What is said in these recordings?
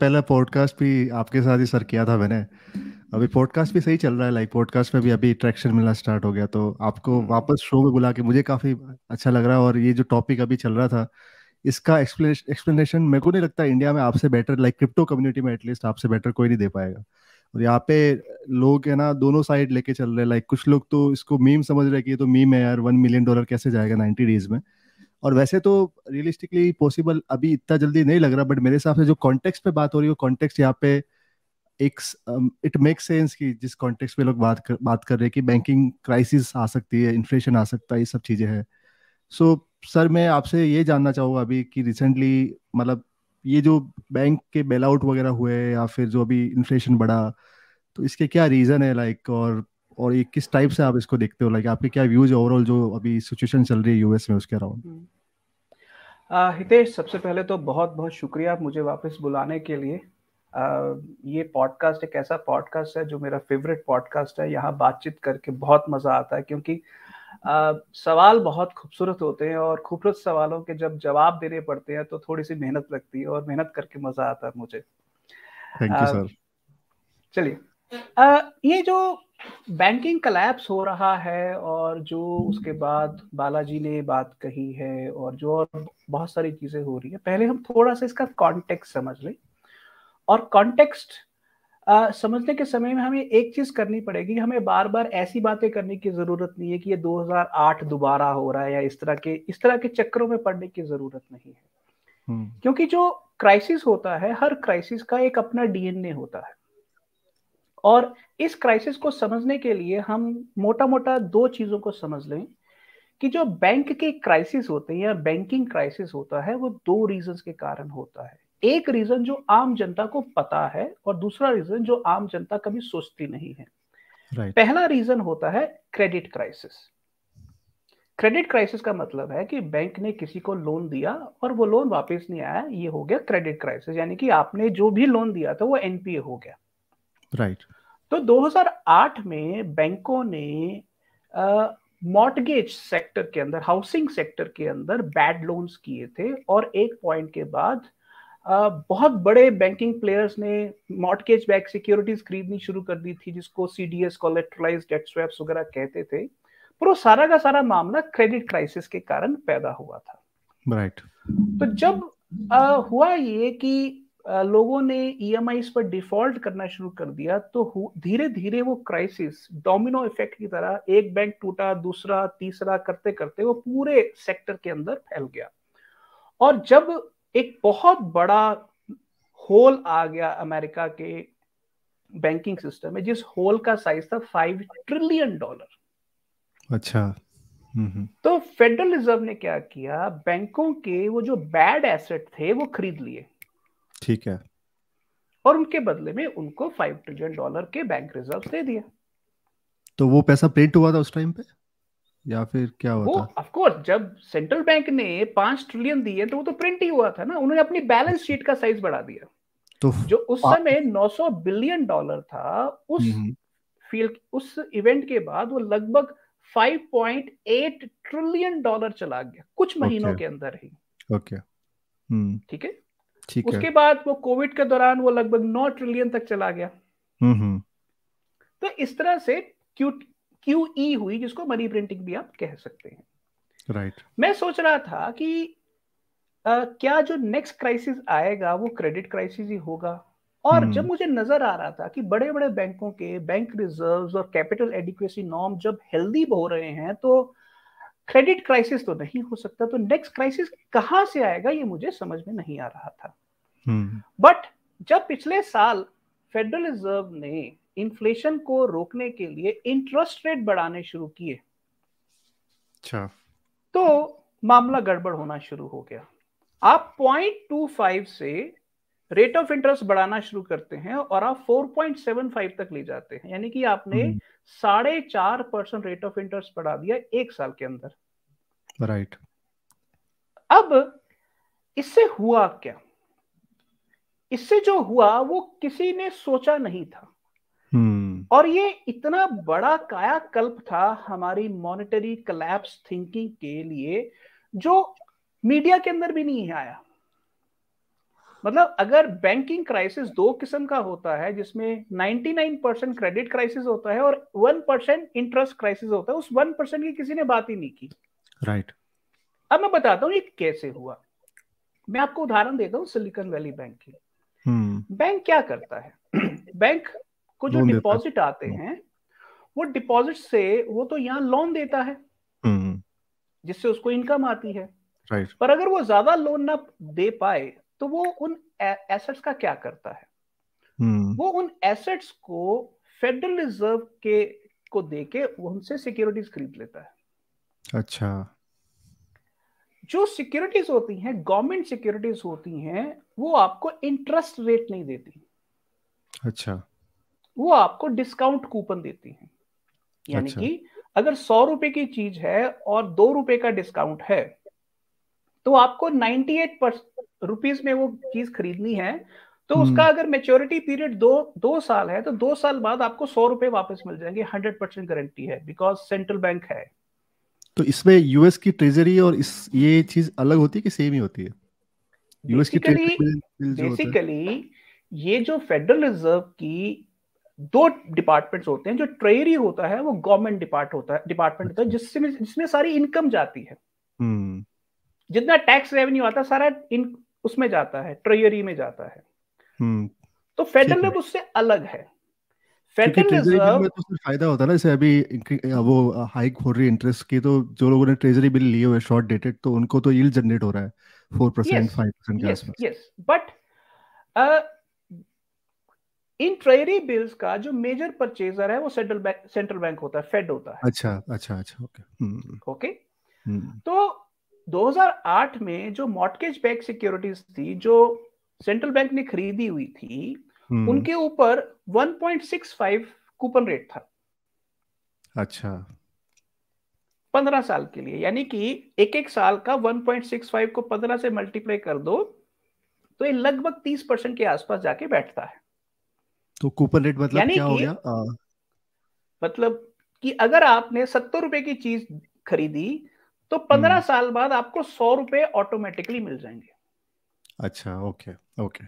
पहला पॉडकास्ट भी आपके साथ ही सर किया था मैंने अभी पॉडकास्ट भी सही चल रहा है लाइक पॉडकास्ट में भी अभी अट्रैक्शन मिलना स्टार्ट हो गया तो आपको वापस शो में बुला के मुझे काफी अच्छा लग रहा है और ये जो टॉपिक अभी चल रहा था इसका एक्सप्लेनेशन मेरे को नहीं लगता इंडिया में आपसे बेटर लाइक क्रिप्टो कम्युनिटी में एटलीस्ट आपसे बेटर कोई नहीं दे पाएगा और यहाँ पे लोग है ना दोनों साइड लेके चल रहे हैं लाइक कुछ लोग तो इसको मीम समझ रहे कि ये तो मीम है यार वन मिलियन डॉलर कैसे जाएगा नाइन्टी डेज में और वैसे तो रियलिस्टिकली पॉसिबल अभी इतना जल्दी नहीं लग रहा बट मेरे हिसाब से जो कॉन्टेक्स्ट पे बात हो रही है कॉन्टेक्स्ट यहाँ पे एक इट मेक सेंस कि जिस कॉन्टेक्स्ट पे लोग बात कर बात कर रहे हैं कि बैंकिंग क्राइसिस आ सकती है इन्फ्लेशन आ सकता है ये सब चीज़ें हैं सो so, सर मैं आपसे ये जानना चाहूँगा अभी कि रिसेंटली मतलब ये जो बैंक के बेल आउट वगैरह हुए या फिर जो अभी इन्फ्लेशन बढ़ा तो इसके क्या रीज़न है लाइक और और ये किस टाइप से आप इसको देखते हो लाइक आपके क्या व्यूज ओवरऑल जो अभी सिचुएशन चल रही है यूएस में उसके अराउंड आ, हितेश सबसे पहले तो बहुत बहुत शुक्रिया मुझे वापस बुलाने के लिए आ, ये पॉडकास्ट एक ऐसा पॉडकास्ट है जो मेरा फेवरेट पॉडकास्ट है यहाँ बातचीत करके बहुत मज़ा आता है क्योंकि आ, सवाल बहुत खूबसूरत होते हैं और खूबसूरत सवालों के जब जवाब देने पड़ते हैं तो थोड़ी सी मेहनत लगती है और मेहनत करके मज़ा आता है मुझे थैंक यू सर चलिए ये जो बैंकिंग कलैप्स हो रहा है और जो उसके बाद बालाजी ने बात कही है और जो और बहुत सारी चीजें हो रही है पहले हम थोड़ा सा इसका कॉन्टेक्स्ट समझ लें और कॉन्टेक्स्ट समझने के समय में हमें एक चीज करनी पड़ेगी हमें बार बार ऐसी बातें करने की जरूरत नहीं है कि ये 2008 दोबारा हो रहा है या इस तरह के इस तरह के चक्रों में पड़ने की जरूरत नहीं है हम्म। क्योंकि जो क्राइसिस होता है हर क्राइसिस का एक अपना डीएनए होता है और इस क्राइसिस को समझने के लिए हम मोटा मोटा दो चीज़ों को समझ लें कि जो बैंक के क्राइसिस होते हैं या बैंकिंग क्राइसिस होता है वो दो रीजंस के कारण होता है एक रीजन जो आम जनता को पता है और दूसरा रीजन जो आम जनता कभी सोचती नहीं है right. पहला रीजन होता है क्रेडिट क्राइसिस क्रेडिट क्राइसिस का मतलब है कि बैंक ने किसी को लोन दिया और वो लोन वापस नहीं आया ये हो गया क्रेडिट क्राइसिस यानी कि आपने जो भी लोन दिया था वो एनपीए हो गया राइट right. तो 2008 में बैंकों ने मॉर्टगेज सेक्टर के अंदर हाउसिंग सेक्टर के अंदर बैड लोन्स किए थे और एक पॉइंट के बाद Uh, बहुत बड़े बैंकिंग प्लेयर्स ने मॉर्टगेज बैक सिक्योरिटीज खरीदनी शुरू कर दी थी जिसको C D S collateralize debt swaps वगैरह कहते थे पर वो सारा का सारा मामला क्रेडिट क्राइसिस के कारण पैदा हुआ था राइट right. तो जब आ, हुआ ये कि लोगों ने ई e पर डिफॉल्ट करना शुरू कर दिया तो धीरे धीरे वो क्राइसिस डोमिनो इफेक्ट की तरह एक बैंक टूटा दूसरा तीसरा करते करते वो पूरे सेक्टर के अंदर फैल गया और जब एक बहुत बड़ा होल आ गया अमेरिका के बैंकिंग सिस्टम में जिस होल का साइज था फाइव ट्रिलियन डॉलर अच्छा तो फेडरल रिजर्व ने क्या किया बैंकों के वो जो बैड एसेट थे वो खरीद लिए ठीक है और उनके बदले में उनको फाइव ट्रिलियन डॉलर के बैंक रिजर्व दे दिया तो वो पैसा प्रिंट हुआ था उस टाइम पे या फिर क्या हुआ वो ऑफ कोर्स जब सेंट्रल बैंक ने पांच ट्रिलियन दिए तो वो तो प्रिंट ही हुआ था ना उन्होंने अपनी बैलेंस शीट अच्छा। का साइज बढ़ा दिया तो जो उस आ... हाँ। समय 900 बिलियन डॉलर था उस फील्ड हम्म, हम्म। उस इवेंट के बाद वो लगभग 5.8 ट्रिलियन डॉलर चला गया कुछ महीनों okay. के अंदर ही ओके okay. हम्म। ठीक है उसके बाद वो कोविड के दौरान वो लगभग नौ ट्रिलियन तक चला गया हम्म, हम्म। तो इस तरह से क्यू क्यू ई हुई जिसको मनी प्रिंटिंग भी आप कह सकते हैं राइट right. मैं सोच रहा था कि Uh, क्या जो नेक्स्ट क्राइसिस आएगा वो क्रेडिट क्राइसिस ही होगा और hmm. जब मुझे नजर आ रहा था कि बड़े बड़े बैंकों के बैंक रिजर्व्स और कैपिटल एडिक्वेसी नॉर्म जब हेल्दी हो रहे हैं तो क्रेडिट क्राइसिस तो नहीं हो सकता तो नेक्स्ट क्राइसिस कहां से आएगा ये मुझे समझ में नहीं आ रहा था हम्म। बट जब पिछले साल फेडरल रिजर्व ने इन्फ्लेशन को रोकने के लिए इंटरेस्ट रेट बढ़ाने शुरू किए अच्छा। तो मामला गड़बड़ होना शुरू हो गया आप 0.25 से रेट ऑफ इंटरेस्ट बढ़ाना शुरू करते हैं और आप 4.75 तक ले जाते हैं यानी कि आपने हम्म। साढ़े चार परसेंट रेट ऑफ इंटरेस्ट बढ़ा दिया एक साल के अंदर राइट right. अब इससे हुआ क्या इससे जो हुआ वो किसी ने सोचा नहीं था hmm. और ये इतना बड़ा कायाकल्प था हमारी मॉनेटरी कलैप्स थिंकिंग के लिए जो मीडिया के अंदर भी नहीं आया मतलब अगर बैंकिंग क्राइसिस दो किस्म का होता है जिसमें 99 परसेंट क्रेडिट क्राइसिस होता है और 1 परसेंट इंटरेस्ट क्राइसिस होता है उस 1 परसेंट की किसी ने बात ही नहीं की राइट right. अब मैं बताता हूँ ये कैसे हुआ मैं आपको उदाहरण देता हूँ सिलिकॉन वैली बैंक की बैंक हम्म। क्या करता है बैंक को जो डिपॉजिट आते हैं वो डिपॉजिट से वो तो यहाँ लोन देता है हम्म। जिससे उसको इनकम आती है right. पर अगर वो ज्यादा लोन ना दे पाए तो वो उन एसेट्स का क्या करता है hmm. वो उन एसेट्स को फेडरल रिजर्व के को देके उनसे सिक्योरिटीज खरीद लेता है अच्छा जो सिक्योरिटीज होती हैं गवर्नमेंट सिक्योरिटीज होती हैं वो आपको इंटरेस्ट रेट नहीं देती अच्छा वो आपको डिस्काउंट कूपन देती हैं यानी अच्छा। कि अगर सौ रुपए की चीज है और दो रुपए का डिस्काउंट है तो आपको 98 रुपीज में वो चीज खरीदनी है तो हम्म। उसका अगर मेच्योरिटी पीरियड दो दो साल है तो दो साल बाद आपको सौ रुपए वापस मिल जाएंगे हंड्रेड परसेंट गारंटी है बिकॉज सेंट्रल बैंक है तो इसमें यूएस की ट्रेजरी और इस ये चीज अलग होती है कि सेम ही होती है यूएस की बेसिकली ये जो फेडरल रिजर्व की दो डिपार्टमेंट्स होते हैं जो ट्रेजरी होता है वो गवर्नमेंट डिपार्ट होता है डिपार्टमेंट होता है अच्छा। जिससे जिसमें सारी इनकम जाती है हम्म। जितना टैक्स रेवेन्यू आता है सारा उसमें जाता है ट्रेयरी में जाता है हम्म, तो फेडरल रिजर्व उससे अलग है फेडरल रिजर्व तो फायदा होता है ना जैसे अभी वो हाइक हो रही इंटरेस्ट की तो जो लोगों ने ट्रेजरी बिल लिए हुए शॉर्ट डेटेड तो उनको तो यील्ड जनरेट हो रहा है 4% 5% के आसपास यस बट इन ट्रेजरी बिल्स का जो मेजर परचेजर है वो सेंट्रल बैंक सेंट्रल बैंक होता है फेड होता है अच्छा अच्छा अच्छा ओके ओके हम्म। हम्म। तो 2008 में जो मॉर्टगेज बैक सिक्योरिटीज थी जो सेंट्रल बैंक ने खरीदी हुई थी hmm. उनके ऊपर 1.65 कूपन रेट था अच्छा पंद्रह साल के लिए यानी कि एक एक साल का 1.65 को पंद्रह से मल्टीप्लाई कर दो तो ये लगभग तीस परसेंट के आसपास जाके बैठता है तो कूपन रेट मतलब क्या हो गया आ... मतलब कि अगर आपने सत्तर रुपए की चीज खरीदी तो पंद्रह हम्म। साल बाद आपको सौ रुपए ऑटोमेटिकली मिल जाएंगे अच्छा ओके ओके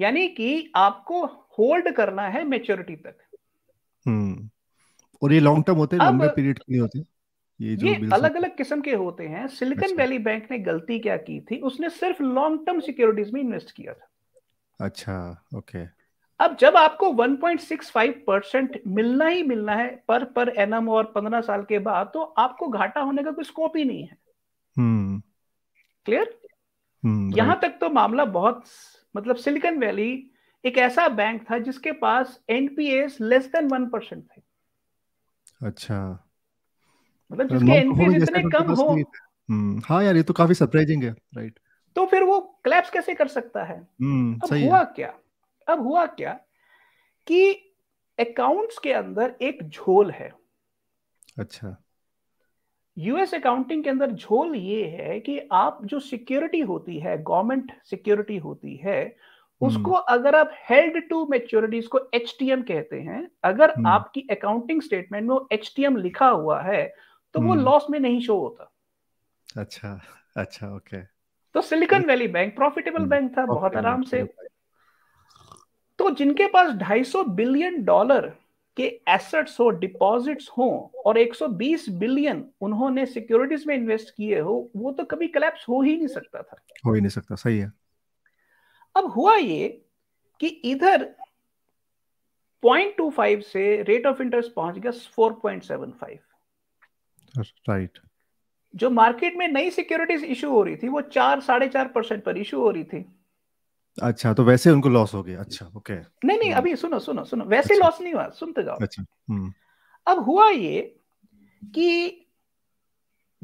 यानी कि आपको होल्ड करना है मेच्योरिटी तक हम्म और ये लॉन्ग टर्म होते हैं लंबे पीरियड के लिए होते हैं ये जो ये अलग अलग किस्म के होते हैं सिलिकॉन वैली बैंक ने गलती क्या की थी उसने सिर्फ लॉन्ग टर्म सिक्योरिटीज में इन्वेस्ट किया था अच्छा ओके अब जब आपको 1.65 परसेंट मिलना ही मिलना है पर पर एनम और 15 साल के बाद तो आपको घाटा होने का कोई स्कोप ही नहीं है क्लियर hmm. यहां तक तो मामला बहुत मतलब सिलिकॉन वैली एक ऐसा बैंक था जिसके पास NPS less than one percent थे अच्छा मतलब जिसके एनपीएस इतने कम हो हम्म, हाँ यार ये तो काफी सरप्राइजिंग है राइट तो फिर वो क्लैप्स कैसे कर सकता है हम्म, अब हुआ क्या अब हुआ क्या कि अकाउंट्स के अंदर एक झोल है अच्छा यूएस अकाउंटिंग के अंदर झोल ये है कि आप जो सिक्योरिटी होती है गवर्नमेंट सिक्योरिटी होती है हम्म। उसको अगर आप हेल्ड टू मेच्योरिटी को एच कहते हैं अगर हम्म। आपकी अकाउंटिंग स्टेटमेंट में एच लिखा हुआ है तो वो लॉस हम्म। में नहीं शो होता अच्छा अच्छा ओके तो Silicon Valley bank profitable bank था बहुत आराम से तो जिनके पास 250 बिलियन डॉलर के एसेट्स हो डिपॉजिट्स हो और 120 बिलियन उन्होंने सिक्योरिटीज में इन्वेस्ट किए हो वो तो कभी कलेप्स हो ही नहीं सकता था हो ही नहीं सकता सही है अब हुआ ये कि इधर 0.25 से रेट ऑफ इंटरेस्ट पहुंच गया 4.75 राइट जो मार्केट में नई सिक्योरिटीज इशू हो रही थी वो चार साढ़े चार परसेंट पर इशू हो रही थी अच्छा तो वैसे उनको लॉस हो गया अच्छा ओके नहीं नहीं hmm. अभी सुनो सुनो सुनो वैसे अच्छा, लॉस नहीं हुआ सुनते जाओ अच्छा hmm। अब हुआ ये कि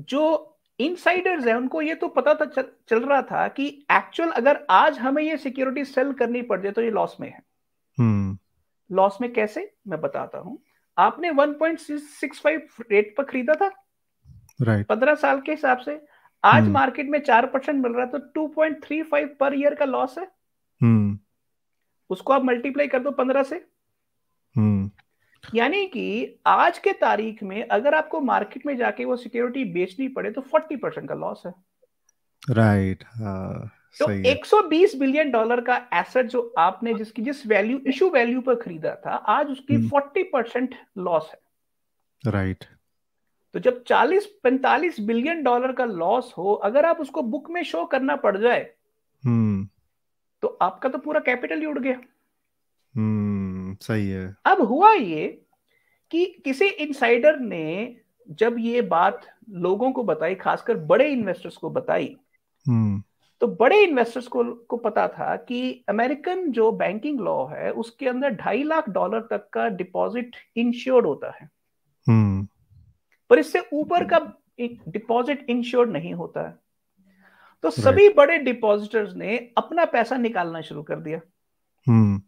जो इनसाइडर्स हैं उनको ये तो पता था चल, चल रहा था कि एक्चुअल अगर आज हमें ये सिक्योरिटी सेल करनी पड़ जाए तो ये लॉस में है लॉस hmm. में कैसे मैं बताता हूं आपने 1.65 रेट पर खरीदा था राइट पंद्रह साल के हिसाब से आज मार्केट में चार परसेंट मिल रहा है तो two point three five per year का लॉस है हम्म। उसको आप मल्टीप्लाई कर दो पंद्रह से हम्म। यानी कि आज के तारीख में अगर आपको मार्केट में जाके वो सिक्योरिटी बेचनी पड़े तो फोर्टी परसेंट का लॉस है राइट right, हाँ, तो 120 बिलियन डॉलर का एसेट जो आपने जिसकी जिस वैल्यू इशू वैल्यू पर खरीदा था आज उसकी फोर्टी परसेंट लॉस है राइट right. तो जब 40 45 बिलियन डॉलर का लॉस हो अगर आप उसको बुक में शो करना पड़ जाए हम्म तो आपका तो पूरा कैपिटल ही उड़ गया हम्म सही है अब हुआ ये कि किसी इनसाइडर ने जब ये बात लोगों को बताई खासकर बड़े इन्वेस्टर्स को बताई हम्म। तो बड़े इन्वेस्टर्स को को पता था कि अमेरिकन जो बैंकिंग लॉ है उसके अंदर ढाई लाख डॉलर तक का डिपॉजिट इंश्योर्ड होता है हम्म। पर इससे ऊपर का डिपॉजिट इंश्योर्ड नहीं होता है तो सभी बड़े डिपॉजिटर्स ने अपना पैसा निकालना शुरू कर दिया हम्म।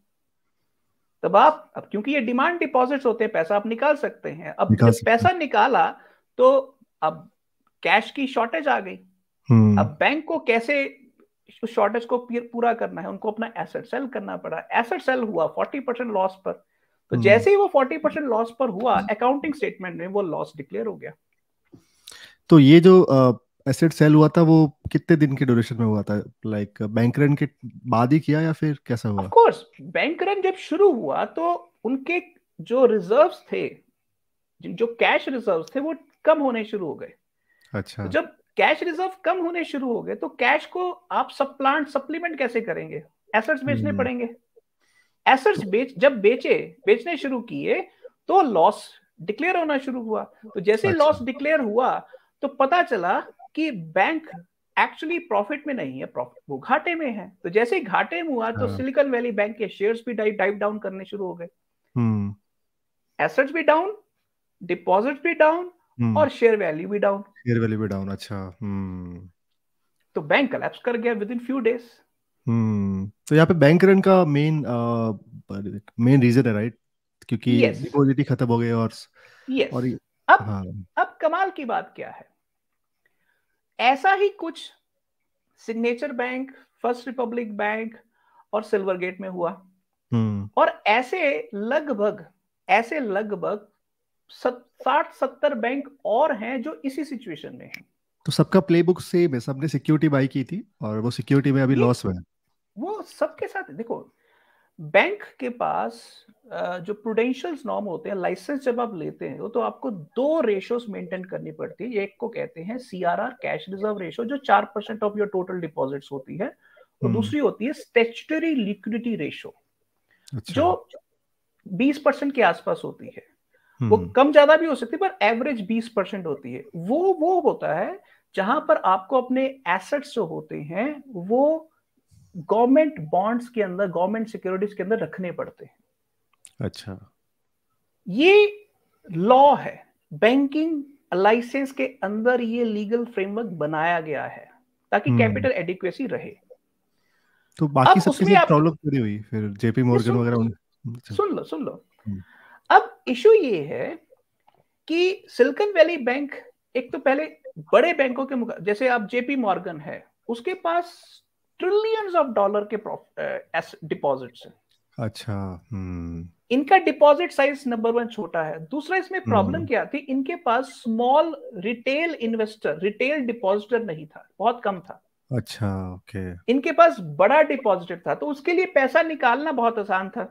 तब आप अब क्योंकि ये डिमांड डिपॉजिट्स होते हैं पैसा आप निकाल सकते हैं अब निकाल जब पैसा निकाला तो अब कैश की शॉर्टेज आ गई हम्म। अब बैंक को कैसे उस शॉर्टेज को पूरा करना है उनको अपना एसेट सेल करना पड़ा एसेट सेल हुआ फोर्टी परसेंट लॉस पर तो हम्म। जैसे ही वो फोर्टी परसेंट लॉस पर हुआ अकाउंटिंग स्टेटमेंट में वो लॉस डिक्लेयर हो गया तो ये जो एसेट सेल हुआ था वो कितने दिन के ड्यूरेशन में हुआ था लाइक बैंक रन के बाद ही किया या फिर कैसा हुआ ऑफ कोर्स बैंक रन जब शुरू हुआ तो उनके जो रिजर्व्स थे जो कैश रिजर्व्स थे वो कम होने शुरू हो गए अच्छा तो जब कैश रिजर्व कम होने शुरू हो गए तो कैश को आप सब प्लांट सप्लीमेंट कैसे करेंगे एसेट्स बेचने hmm। पड़ेंगे एसेट्स बेच जब बेचे बेचने शुरू किए तो लॉस डिक्लेयर होना शुरू हुआ तो जैसे अच्छा। लॉस डिक्लेयर हुआ तो पता चला कि बैंक एक्चुअली प्रॉफिट में नहीं है प्रॉफिट वो घाटे में है तो जैसे ही घाटे में हुआ तो सिलिकॉन वैली बैंक के शेयर्स भी डाइव डाउन करने शुरू हो गए एसेट्स हम्म। भी डाउन डिपॉजिट भी डाउन हम्म। और शेयर वैल्यू भी डाउन शेयर वैल्यू भी डाउन अच्छा हम्म। तो बैंक कलेप्स कर गया विद इन फ्यू डेज तो यहाँ पे बैंक रन का मेन मेन रीजन है राइट क्योंकि डिपॉजिट ही खत्म हो गए और yes. और अब हाँ. अब कमाल की बात क्या है ऐसा ही कुछ Signature bank First Republic bank और सिल्वर गेट में हुआ hmm. और ऐसे लगभग ऐसे लगभग साठ सत्तर बैंक और हैं जो इसी सिचुएशन में हैं तो सबका प्लेबुक सेम है सबने सिक्योरिटी बाई की थी और वो सिक्योरिटी में अभी लॉस में वो सबके साथ देखो बैंक के पास जो प्रूडेंशियल्स नॉर्म होते हैं लाइसेंस जब आप लेते हैं तो आपको दो रेशोस मेंटेन करनी पड़ती है एक को कहते हैं सीआरआर कैश रिजर्व रेशो जो चार percent of your total deposits होती है और हम्म। दूसरी होती है स्टेचुटरी लिक्विडिटी रेशो अच्छा। जो बीस परसेंट के आसपास होती है वो हम्म। कम ज्यादा भी हो सकती है पर एवरेज बीस परसेंट होती है वो वो होता है जहां पर आपको अपने एसेट्स जो होते हैं वो गवर्नमेंट बॉन्ड्स के अंदर गवर्नमेंट सिक्योरिटीज के अंदर रखने पड़ते हैं अच्छा ये लॉ है बैंकिंग लाइसेंस के अंदर ये लीगल फ्रेमवर्क बनाया गया है ताकि हम्म। कैपिटल एडिक्वेसी रहे तो बाकी सब चीजें प्रॉब्लम करी हुई फिर जेपी मॉर्गन वगैरह अच्छा। सुन लो सुन लो हम्म। अब इशू ये है कि सिलिकॉन वैली बैंक एक तो पहले बड़े बैंकों के जैसे आप जेपी मॉर्गन है उसके पास ट्रिलियंस ऑफ डॉलर के डिपॉजिट uh, हैं अच्छा हम्म। इनका डिपॉजिट साइज नंबर वन छोटा है दूसरा इसमें प्रॉब्लम हम्म। क्या थी इनके पास small retail investor retail depositor नहीं था बहुत कम था अच्छा ओके okay. इनके पास बड़ा डिपॉजिटर था तो उसके लिए पैसा निकालना बहुत आसान था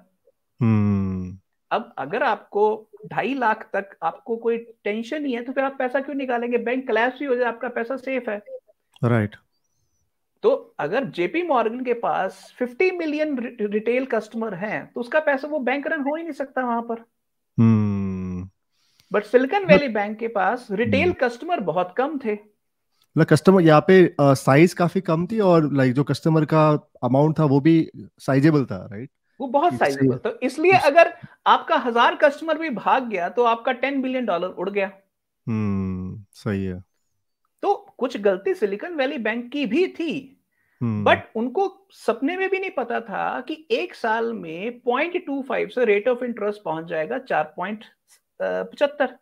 हम्म। अब अगर आपको ढाई लाख तक आपको कोई टेंशन नहीं है तो फिर आप पैसा क्यों निकालेंगे बैंक क्लैश भी हो जाए आपका पैसा सेफ है राइट right. तो अगर जेपी मॉर्गन के पास 50 मिलियन रिटेल कस्टमर हैं तो उसका पैसा वो बैंक रन हो ही नहीं सकता वहां पर बट सिलिकॉन वैली बैंक के पास रिटेल कस्टमर हम्म। बहुत कम थे मतलब कस्टमर यहाँ पे साइज काफी कम थी और लाइक जो कस्टमर का अमाउंट था वो भी साइजेबल था राइट वो बहुत साइजेबल तो इसलिए अगर आपका हजार कस्टमर भी भाग गया तो आपका टेन बिलियन डॉलर उड़ गया हम्म सही है तो कुछ गलती सिलिकॉन वैली बैंक की भी थी हम्म। बट उनको सपने में भी नहीं पता था कि एक साल में पॉइंट टू फाइव से रेट ऑफ इंटरेस्ट पहुंच जाएगा चार पॉइंट पचहत्तर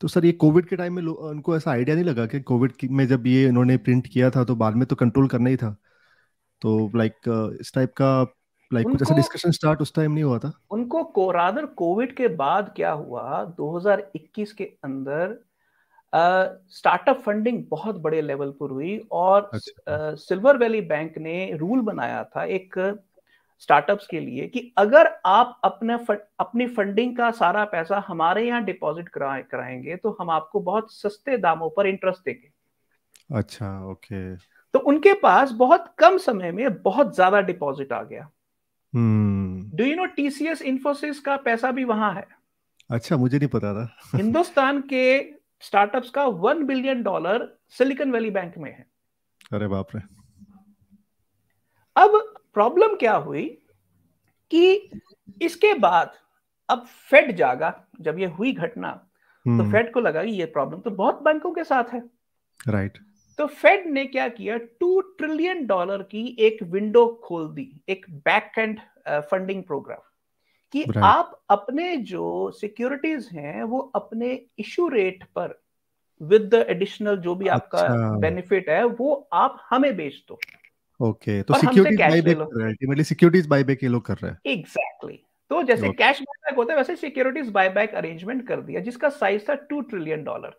तो सर ये कोविड के टाइम में उनको ऐसा आइडिया नहीं लगा कि कोविड में जब ये इन्होंने प्रिंट किया था तो बाद में तो कंट्रोल करना ही था तो लाइक इस टाइप का लाइक कुछ ऐसा डिस्कशन स्टार्ट उस टाइम नहीं हुआ था उनको कोरादर कोविड के बाद क्या हुआ 2021 के अंदर स्टार्टअप uh, फंडिंग बहुत बड़े लेवल पर हुई और सिल्वर वैली बैंक ने रूल बनाया था एक स्टार्टअप्स के लिए कि अगर आप अपने अपनी फंडिंग का सारा पैसा हमारे यहाँ डिपॉजिट करा, कराएंगे तो हम आपको बहुत सस्ते दामों पर इंटरेस्ट देंगे अच्छा ओके तो उनके पास बहुत कम समय में बहुत ज्यादा डिपॉजिट आ गया do you know TCS Infosys का पैसा भी वहां है अच्छा मुझे नहीं पता था हिंदुस्तान के स्टार्टअप्स का one billion dollar Silicon Valley bank में है अरे बाप रे अब प्रॉब्लम क्या हुई कि इसके बाद अब फेड जागा जब ये हुई घटना तो फेड हम्म। को लगा कि ये प्रॉब्लम तो बहुत बैंकों के साथ है राइट तो फेड ने क्या किया टू ट्रिलियन डॉलर की एक विंडो खोल दी एक बैक एंड फंडिंग प्रोग्राम कि आप अपने जो सिक्योरिटीज हैं वो अपने इशू रेट पर विद द एडिशनल जो भी आपका बेनिफिट अच्छा। है वो आप हमें बेच दो ओके तो सिक्योरिटीज बायबैक ये लोग कर रहे हैं एग्जैक्टली तो जैसे कैश बायबैक होता है वैसे सिक्योरिटीज बायबैक अरेंजमेंट कर दिया जिसका साइज था टू ट्रिलियन डॉलर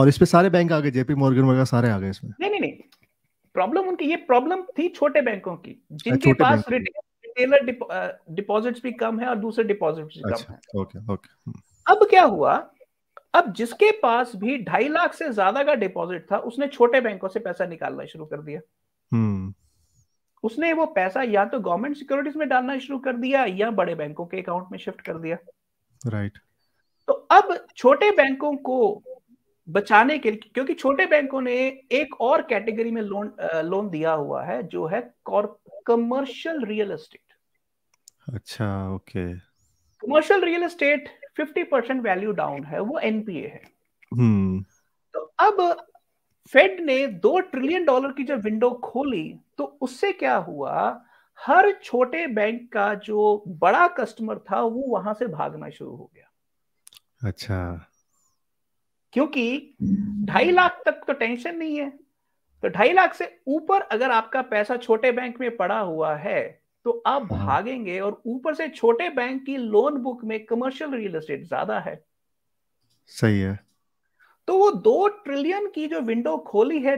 और इसमें सारे बैंक आ गए जेपी मॉर्गन वगैरह सारे आ गए इसमें नहीं नहीं नहीं प्रॉब्लम उनकी ये प्रॉब्लम थी छोटे बैंकों की अच्छा, जिनके पास रिटेल रिटेलर डिपॉजिट्स uh, भी कम है और दूसरे डिपॉजिट्स भी अच्छा, कम है ओके ओके hmm. अब क्या हुआ अब जिसके पास भी ढाई लाख से ज्यादा का डिपॉजिट था उसने छोटे बैंकों से पैसा निकालना शुरू कर दिया hmm. उसने वो पैसा या तो गवर्नमेंट सिक्योरिटीज में डालना शुरू कर दिया या बड़े बैंकों के अकाउंट में शिफ्ट कर दिया राइट right. तो अब छोटे बैंकों को बचाने के लिए क्योंकि छोटे बैंकों ने एक और कैटेगरी में लोन लोन दिया हुआ है जो है कमर्शियल रियल एस्टेट अच्छा okay commercial real estate 50 percent value down है वो एनपीए है hmm. तो अब फेड ने दो ट्रिलियन डॉलर की जब विंडो खोली तो उससे क्या हुआ हर छोटे बैंक का जो बड़ा कस्टमर था वो वहां से भागना शुरू हो गया अच्छा क्योंकि ढाई लाख तक तो टेंशन नहीं है तो ढाई लाख से ऊपर अगर आपका पैसा छोटे बैंक में पड़ा हुआ है तो आप हाँ। भागेंगे और ऊपर से छोटे बैंक की लोन बुक में कमर्शियल रियल एस्टेट ज्यादा है सही है तो वो दो ट्रिलियन की जो विंडो खोली है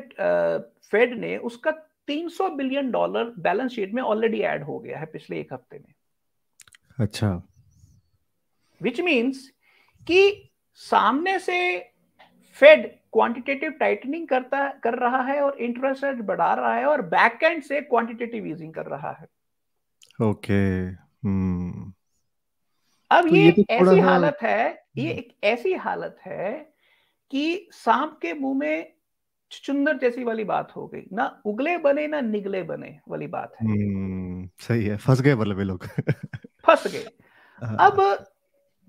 फेड ने उसका 300 बिलियन डॉलर बैलेंस शीट में ऑलरेडी ऐड हो गया है पिछले एक हफ्ते में अच्छा विच मीन्स कि सामने से फेड क्वांटिटेटिव टाइटनिंग करता कर रहा है और इंटरेस्ट रेट बढ़ा रहा है और बैक एंड से क्वांटिटेटिव ईजिंग कर रहा है ओके hmm। अब तो ये, तो ऐसी हालत है ये हम्म। एक ऐसी हालत है कि सांप के मुंह में चुंदर जैसी वाली बात हो गई ना उगले बने ना निगले बने वाली बात है हम्म, सही है फंस गए मतलब लोग फंस गए हाँ। अब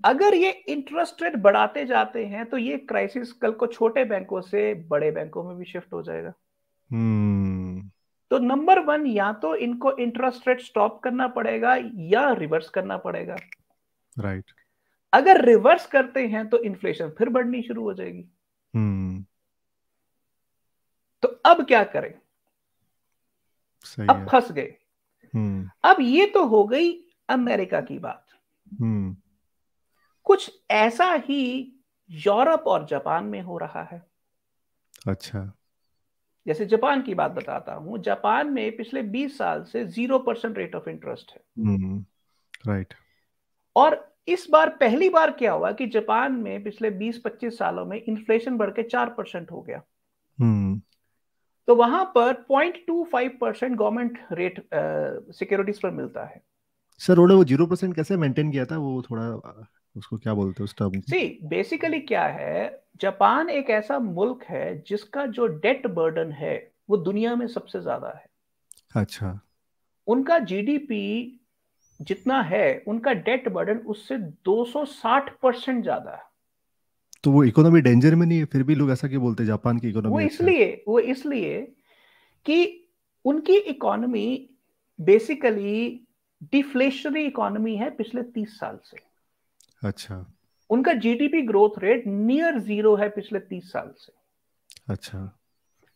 अगर ये इंटरेस्ट रेट बढ़ाते जाते हैं तो ये क्राइसिस कल को छोटे बैंकों से बड़े बैंकों में भी शिफ्ट हो जाएगा hmm. तो नंबर वन या तो इनको इंटरेस्ट रेट स्टॉप करना पड़ेगा या रिवर्स करना पड़ेगा राइट right. अगर रिवर्स करते हैं तो इन्फ्लेशन फिर बढ़नी शुरू हो जाएगी hmm. तो अब क्या करें अब फंस गए hmm. अब ये तो हो गई अमेरिका की बात hmm. कुछ ऐसा ही यूरोप और जापान में हो रहा है अच्छा जैसे जापान की बात बताता हूं जापान में पिछले 20 साल से zero percent rate of interest है राइट हम्म, और इस बार पहली बार क्या हुआ कि जापान में पिछले 20-25 सालों में इन्फ्लेशन बढ़ के चार परसेंट हो गया हम्म। तो वहां पर 0.25 परसेंट गवर्नमेंट रेट सिक्योरिटीज पर मिलता है सर उन्होंने वो जीरो परसेंट कैसे मेंटेन किया था वो थोड़ा उसको क्या बोलते हैं उस टर्म सी बेसिकली क्या है जापान एक ऐसा मुल्क है जिसका जो डेट बर्डन है वो दुनिया में सबसे ज्यादा है अच्छा उनका जीडीपी जितना है उनका डेट बर्डन उससे 260 परसेंट ज्यादा है तो वो इकोनॉमी डेंजर में नहीं है फिर भी लोग ऐसा क्यों बोलते हैं जापान की इकोनॉमी वो अच्छा? इसलिए अच्छा वो इसलिए कि उनकी इकोनॉमी बेसिकली डिफ्लेशनरी इकोनॉमी है पिछले तीस साल से अच्छा उनका GDP growth rate near zero है पिछले तीस साल से अच्छा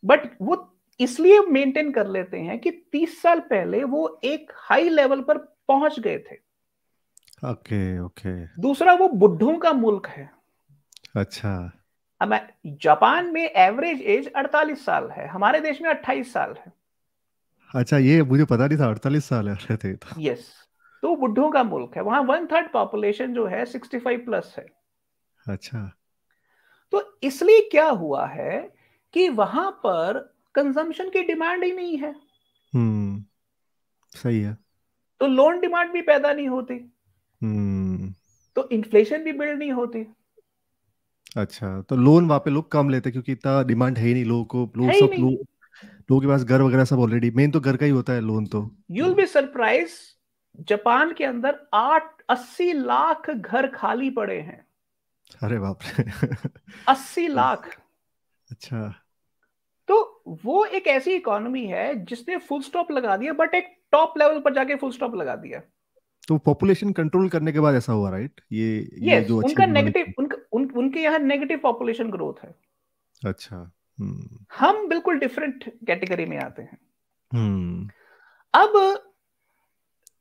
बट वो इसलिए मेंटेन कर लेते हैं कि तीस साल पहले वो एक हाई लेवल पर पहुंच गए थे ओके okay, ओके okay. दूसरा वो बुद्धों का मुल्क है अच्छा जापान में एवरेज एज 48 साल है हमारे देश में 28 साल है अच्छा ये मुझे पता नहीं था 48 साल है थे यस yes. तो बुढ़ों का मुल्क है वहां वन थर्ड पॉपुलेशन जो है सिक्सटी फाइव प्लस है अच्छा तो इसलिए क्या हुआ है कि वहां पर कंजम्पशन की डिमांड ही नहीं है हम्म सही है तो लोन डिमांड भी पैदा नहीं होती हम्म तो इन्फ्लेशन भी बिल्ड नहीं होती अच्छा तो लोन वहां पे लोग कम लेते क्योंकि इतना डिमांड है ही नहीं लोगों को लोग सब लोगों के पास घर वगैरह सब ऑलरेडी मेन तो घर का ही होता है लोन तो you will be surprise Japan के अंदर आठ अस्सी लाख घर खाली पड़े हैं अरे बाप रे अस्सी लाख अच्छा तो वो एक ऐसी इकोनॉमी है जिसने फुल स्टॉप लगा दिया बट एक टॉप लेवल पर जाके फुल स्टॉप लगा दिया तो पॉपुलेशन कंट्रोल करने के बाद ऐसा हुआ राइट ये yes, ये जो उनका नेगेटिव उनका उन, उनके यहाँ नेगेटिव पॉपुलेशन ग्रोथ है अच्छा हम्म। हम बिल्कुल डिफरेंट कैटेगरी में आते हैं हम्म। अब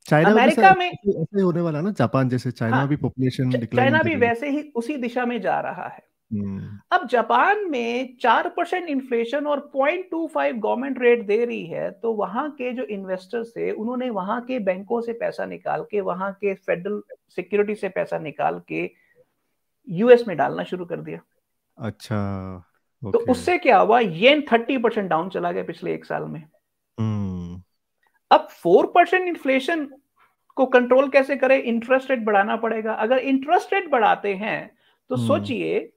चाइना अमेरिका में ऐसे होने वाला ना जापान जैसे चाइना हाँ, भी पॉपुलेशन चाइना भी वैसे ही उसी दिशा में जा रहा है हम्म। अब जापान में चार परसेंट इन्फ्लेशन और point two five government rate दे रही है तो वहां के जो इन्वेस्टर्स थे उन्होंने वहां के बैंकों से पैसा निकाल के वहां के फेडरल सिक्योरिटी से पैसा निकाल के यूएस में डालना शुरू कर दिया अच्छा तो उससे क्या हुआ येन थर्टी परसेंट डाउन चला गया पिछले एक साल में हम्म। अब फोर परसेंट इन्फ्लेशन को कंट्रोल कैसे करें इंटरेस्ट रेट बढ़ाना पड़ेगा अगर इंटरेस्ट रेट बढ़ाते हैं तो हम्म। सोचिए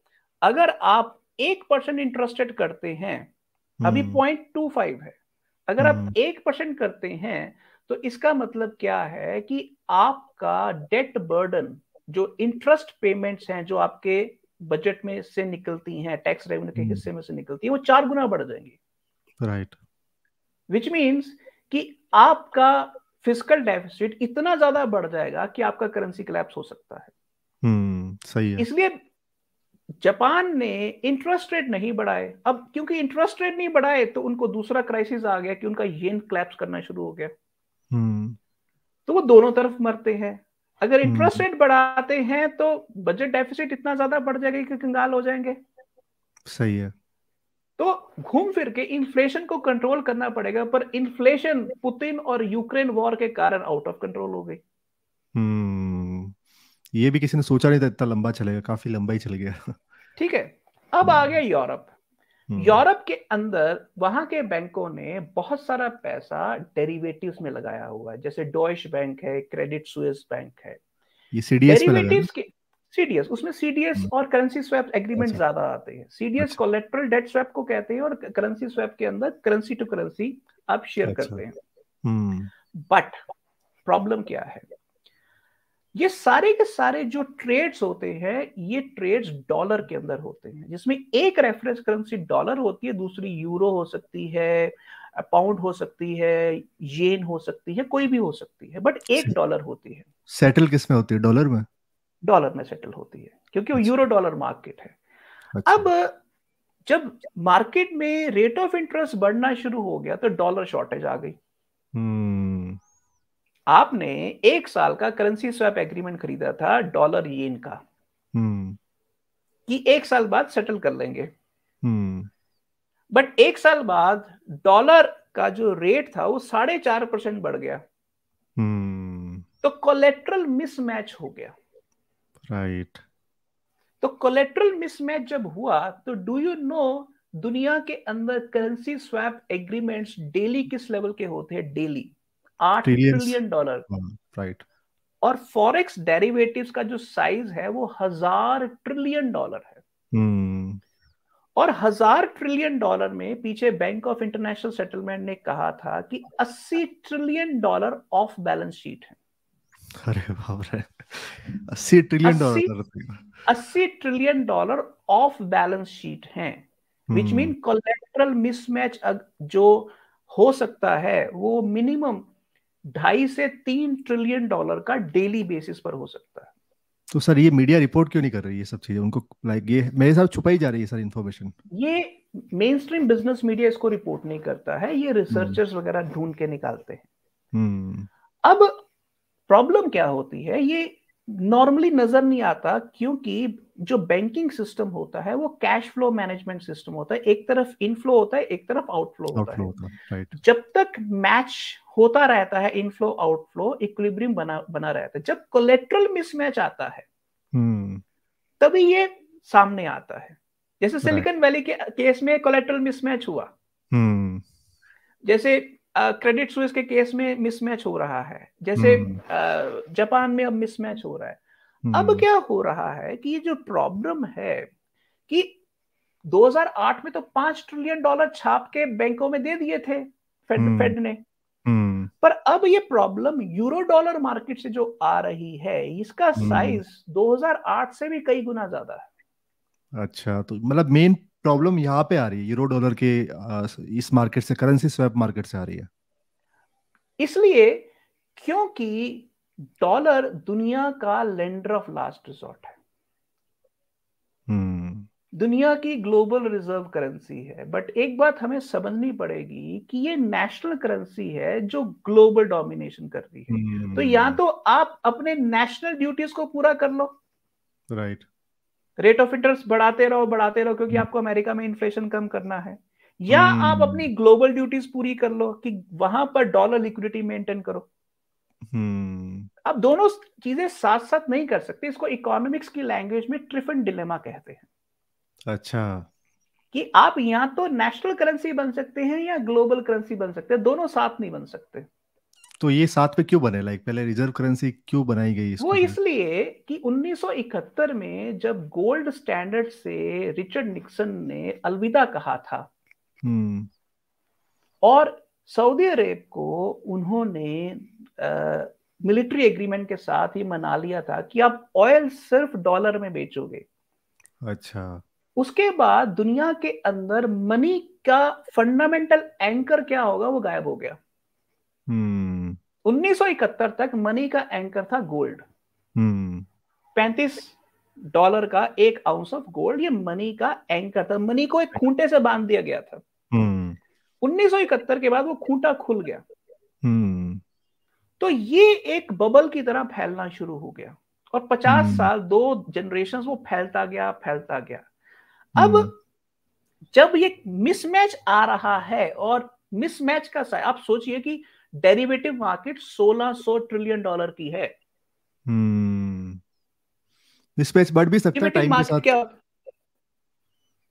अगर आप एक परसेंट इंटरेस्ट रेट करते हैं अभी पॉइंट टू फाइव है अगर आप हम्म। एक परसेंट करते हैं तो इसका मतलब क्या है कि आपका डेट बर्डन जो इंटरेस्ट पेमेंट्स हैं जो आपके बजट में से निकलती हैं टैक्स रेवेन्यू के हम्म। हिस्से में से निकलती है वो चार गुना बढ़ जाएंगे राइट विच मीन्स कि आपका फिजिकल डेफिसिट इतना ज्यादा बढ़ जाएगा कि आपका करेंसी कलेप्स हो सकता है हम्म सही है इसलिए जापान ने इंटरेस्ट रेट नहीं बढ़ाए अब क्योंकि इंटरेस्ट रेट नहीं बढ़ाए तो उनको दूसरा क्राइसिस आ गया कि उनका येन क्लैप्स करना शुरू हो गया हम्म। तो वो दोनों तरफ मरते हैं अगर इंटरेस्ट हम्म। रेट बढ़ाते हैं तो बजट डेफिसिट इतना ज्यादा बढ़ जाएगा कि कंगाल हो जाएंगे सही है तो घूम फिर के इन्फ्लेशन को कंट्रोल करना पड़ेगा पर इन्फ्लेशन पुतिन और यूक्रेन वॉर के कारण आउट ऑफ कंट्रोल हो गई हम्म, ये भी किसी ने सोचा नहीं था इतना लंबा चलेगा काफी लंबा ही चल गया ठीक है अब आ गया हम्म। यूरोप हम्म। यूरोप के अंदर वहां के बैंकों ने बहुत सारा पैसा डेरिवेटिव्स में लगाया हुआ है जैसे डॉइश बैंक है क्रेडिट स्विस बैंक है ये सीडीएस में लगा के सीडीएस उसमें सीडीएस हम्म। और करेंसी स्वैप एग्रीमेंट ज्यादा आते हैं सीडीएस कोलेट्रल डेट स्वैप को कहते हैं और करेंसी स्वैप के अंदर करेंसी टू करेंसी आप शेयर अच्छा। करते हैं बट प्रॉब्लम हम्म। क्या है ये सारे के सारे जो ट्रेड्स होते हैं ये ट्रेड्स डॉलर के अंदर होते हैं जिसमें एक रेफरेंस करेंसी डॉलर होती है दूसरी यूरो हो सकती है पाउंड हो सकती है येन हो सकती है कोई भी हो सकती है बट एक डॉलर अच्छा। होती है सेटल किस में होती है डॉलर में डॉलर में सेटल होती है क्योंकि वो अच्छा। यूरो डॉलर मार्केट है अच्छा। अब जब मार्केट में रेट ऑफ इंटरेस्ट बढ़ना शुरू हो गया तो डॉलर शॉर्टेज आ गई हम्म। आपने एक साल का करेंसी स्वैप एग्रीमेंट खरीदा था डॉलर येन का हम्म। कि एक साल बाद सेटल कर लेंगे हम्म। बट एक साल बाद डॉलर का जो रेट था वो साढ़े चार परसेंट बढ़ गया तो कोलेट्रल मिसमैच हो गया राइट तो कोलेट्रल मिसमैच जब हुआ तो डू यू नो दुनिया के अंदर करेंसी स्वैप एग्रीमेंट्स डेली किस लेवल के होते हैं डेली आठ ट्रिलियन डॉलर राइट और फॉरेक्स डेरिवेटिव्स का जो साइज है वो हजार ट्रिलियन डॉलर है hmm. और हजार ट्रिलियन डॉलर में पीछे बैंक ऑफ इंटरनेशनल सेटलमेंट ने कहा था कि 80 trillion dollar of balance sheet है अरे बाप रे अस्सी ट्रिलियन डॉलर अस्सी trillion dollar of balance sheet है विच मीन कोलेक्ट्रल मिसमैच जो हो सकता है वो मिनिमम ढाई से तीन ट्रिलियन डॉलर का डेली बेसिस पर हो सकता है तो सर ये मीडिया रिपोर्ट क्यों नहीं कर रही है सब चीजें उनको लाइक ये मेरे साथ छुपाई जा रही है सर इन्फॉर्मेशन ये मेन स्ट्रीम बिजनेस मीडिया इसको रिपोर्ट नहीं करता है ये रिसर्चर्स हम्म। वगैरह ढूंढ के निकालते हैं हम्म। अब प्रॉब्लम क्या होती है ये नॉर्मली नजर नहीं आता क्योंकि जो बैंकिंग सिस्टम होता है वो कैश फ्लो मैनेजमेंट सिस्टम होता है एक तरफ इनफ्लो होता है एक तरफ आउटफ्लो होता, होता है, right. जब तक मैच होता रहता है इनफ्लो आउटफ्लो इक्विलिब्रियम बना बना रहता है जब कोलेट्रल मिसमैच आता है hmm. तभी ये सामने आता है जैसे सिलिकॉन वैली के केस में कोलेट्रल मिसमैच हुआ hmm. जैसे क्रेडिट सुइस के केस में मिसमैच हो रहा है जैसे हम्म। जापान में अब मिसमैच हो रहा है अब हम्म। क्या हो रहा है कि ये जो प्रॉब्लम है कि 2008 में तो पांच ट्रिलियन डॉलर छाप के बैंकों में दे दिए थे फेड फेड हम्म। ने पर अब ये प्रॉब्लम यूरो डॉलर मार्केट से जो आ रही है इसका साइज 2008 से भी कई गुना ज्यादा है अच्छा तो मतलब मेन प्रॉब्लम यहाँ पे आ रही है यूरो डॉलर के इस मार्केट से करेंसी स्वैप मार्केट से आ रही है इसलिए क्योंकि डॉलर दुनिया का लेंडर ऑफ लास्ट रिजॉर्ट है hmm. दुनिया की ग्लोबल रिजर्व करेंसी है बट एक बात हमें समझनी पड़ेगी कि ये नेशनल करेंसी है जो ग्लोबल डोमिनेशन कर रही है hmm. तो हम्म। या तो आप अपने नेशनल ड्यूटीज को पूरा कर लो right right. Rate of interest बढ़ाते रहो बढ़ाते रहो क्योंकि हम्म। आपको अमेरिका में इन्फ्लेशन कम करना है या हम्म। आप अपनी ग्लोबल ड्यूटीज पूरी कर लो कि वहां पर डॉलर लिक्विडिटी मेंटेन करो हम्म। अब दोनों चीजें साथ साथ नहीं कर सकते इसको इकोनॉमिक्स की लैंग्वेज में ट्रिफन डिलेमा कहते हैं अच्छा कि आप या तो नेशनल करेंसी बन सकते हैं या ग्लोबल करेंसी बन सकते हैं दोनों साथ नहीं बन सकते तो ये साथ पे क्यों बने लाइक पहले रिजर्व करेंसी क्यों बनाई गई इसको वो इसलिए कि 1971 में जब गोल्ड स्टैंडर्ड से रिचर्ड निक्सन ने अलविदा कहा था हम्म। और सऊदी अरब को उन्होंने मिलिट्री एग्रीमेंट के साथ ही मना लिया था कि आप ऑयल सिर्फ डॉलर में बेचोगे अच्छा उसके बाद दुनिया के अंदर मनी का फंडामेंटल एंकर क्या होगा वो गायब हो गया हम्म 1971 तक मनी का एंकर था गोल्ड हम्म। पैंतीस डॉलर का एक आउंस ऑफ गोल्ड ये मनी का एंकर था मनी को एक खूंटे से बांध दिया गया था 1971 हम्म। के बाद वो खूंटा खुल गया हम्म। तो ये एक बबल की तरह फैलना शुरू हो गया और 50 साल दो जनरेशन वो फैलता गया फैलता गया अब जब ये मिसमैच आ रहा है और मिसमैच का आप सोचिए कि डेरिवेटिव मार्केट 1600 ट्रिलियन डॉलर की है हम्म। इस पे बढ़ भी सकता है टाइम के साथ क्या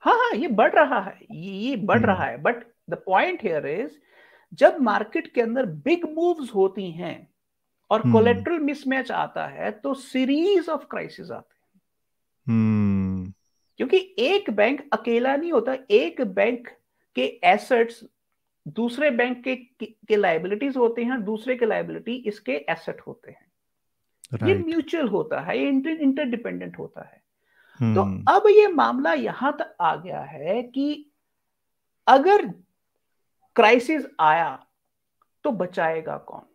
हाँ हाँ ये बढ़ रहा है ये बढ़ रहा हम्म। है but the point here is जब मार्केट के अंदर बिग मूव्स होती हैं और कोलेट्रल हम्म। मिसमैच आता है तो सीरीज ऑफ क्राइसिस आते हैं क्योंकि एक बैंक अकेला नहीं होता एक बैंक के एसेट्स दूसरे बैंक के के लाइबिलिटीज होते हैं दूसरे के लाइबिलिटी इसके एसेट होते हैं right. ये म्यूचुअल होता है ये इंटरडिपेंडेंट होता है तो hmm. तो अब ये मामला यहां तक आ गया है कि अगर क्राइसिस आया तो बचाएगा कौन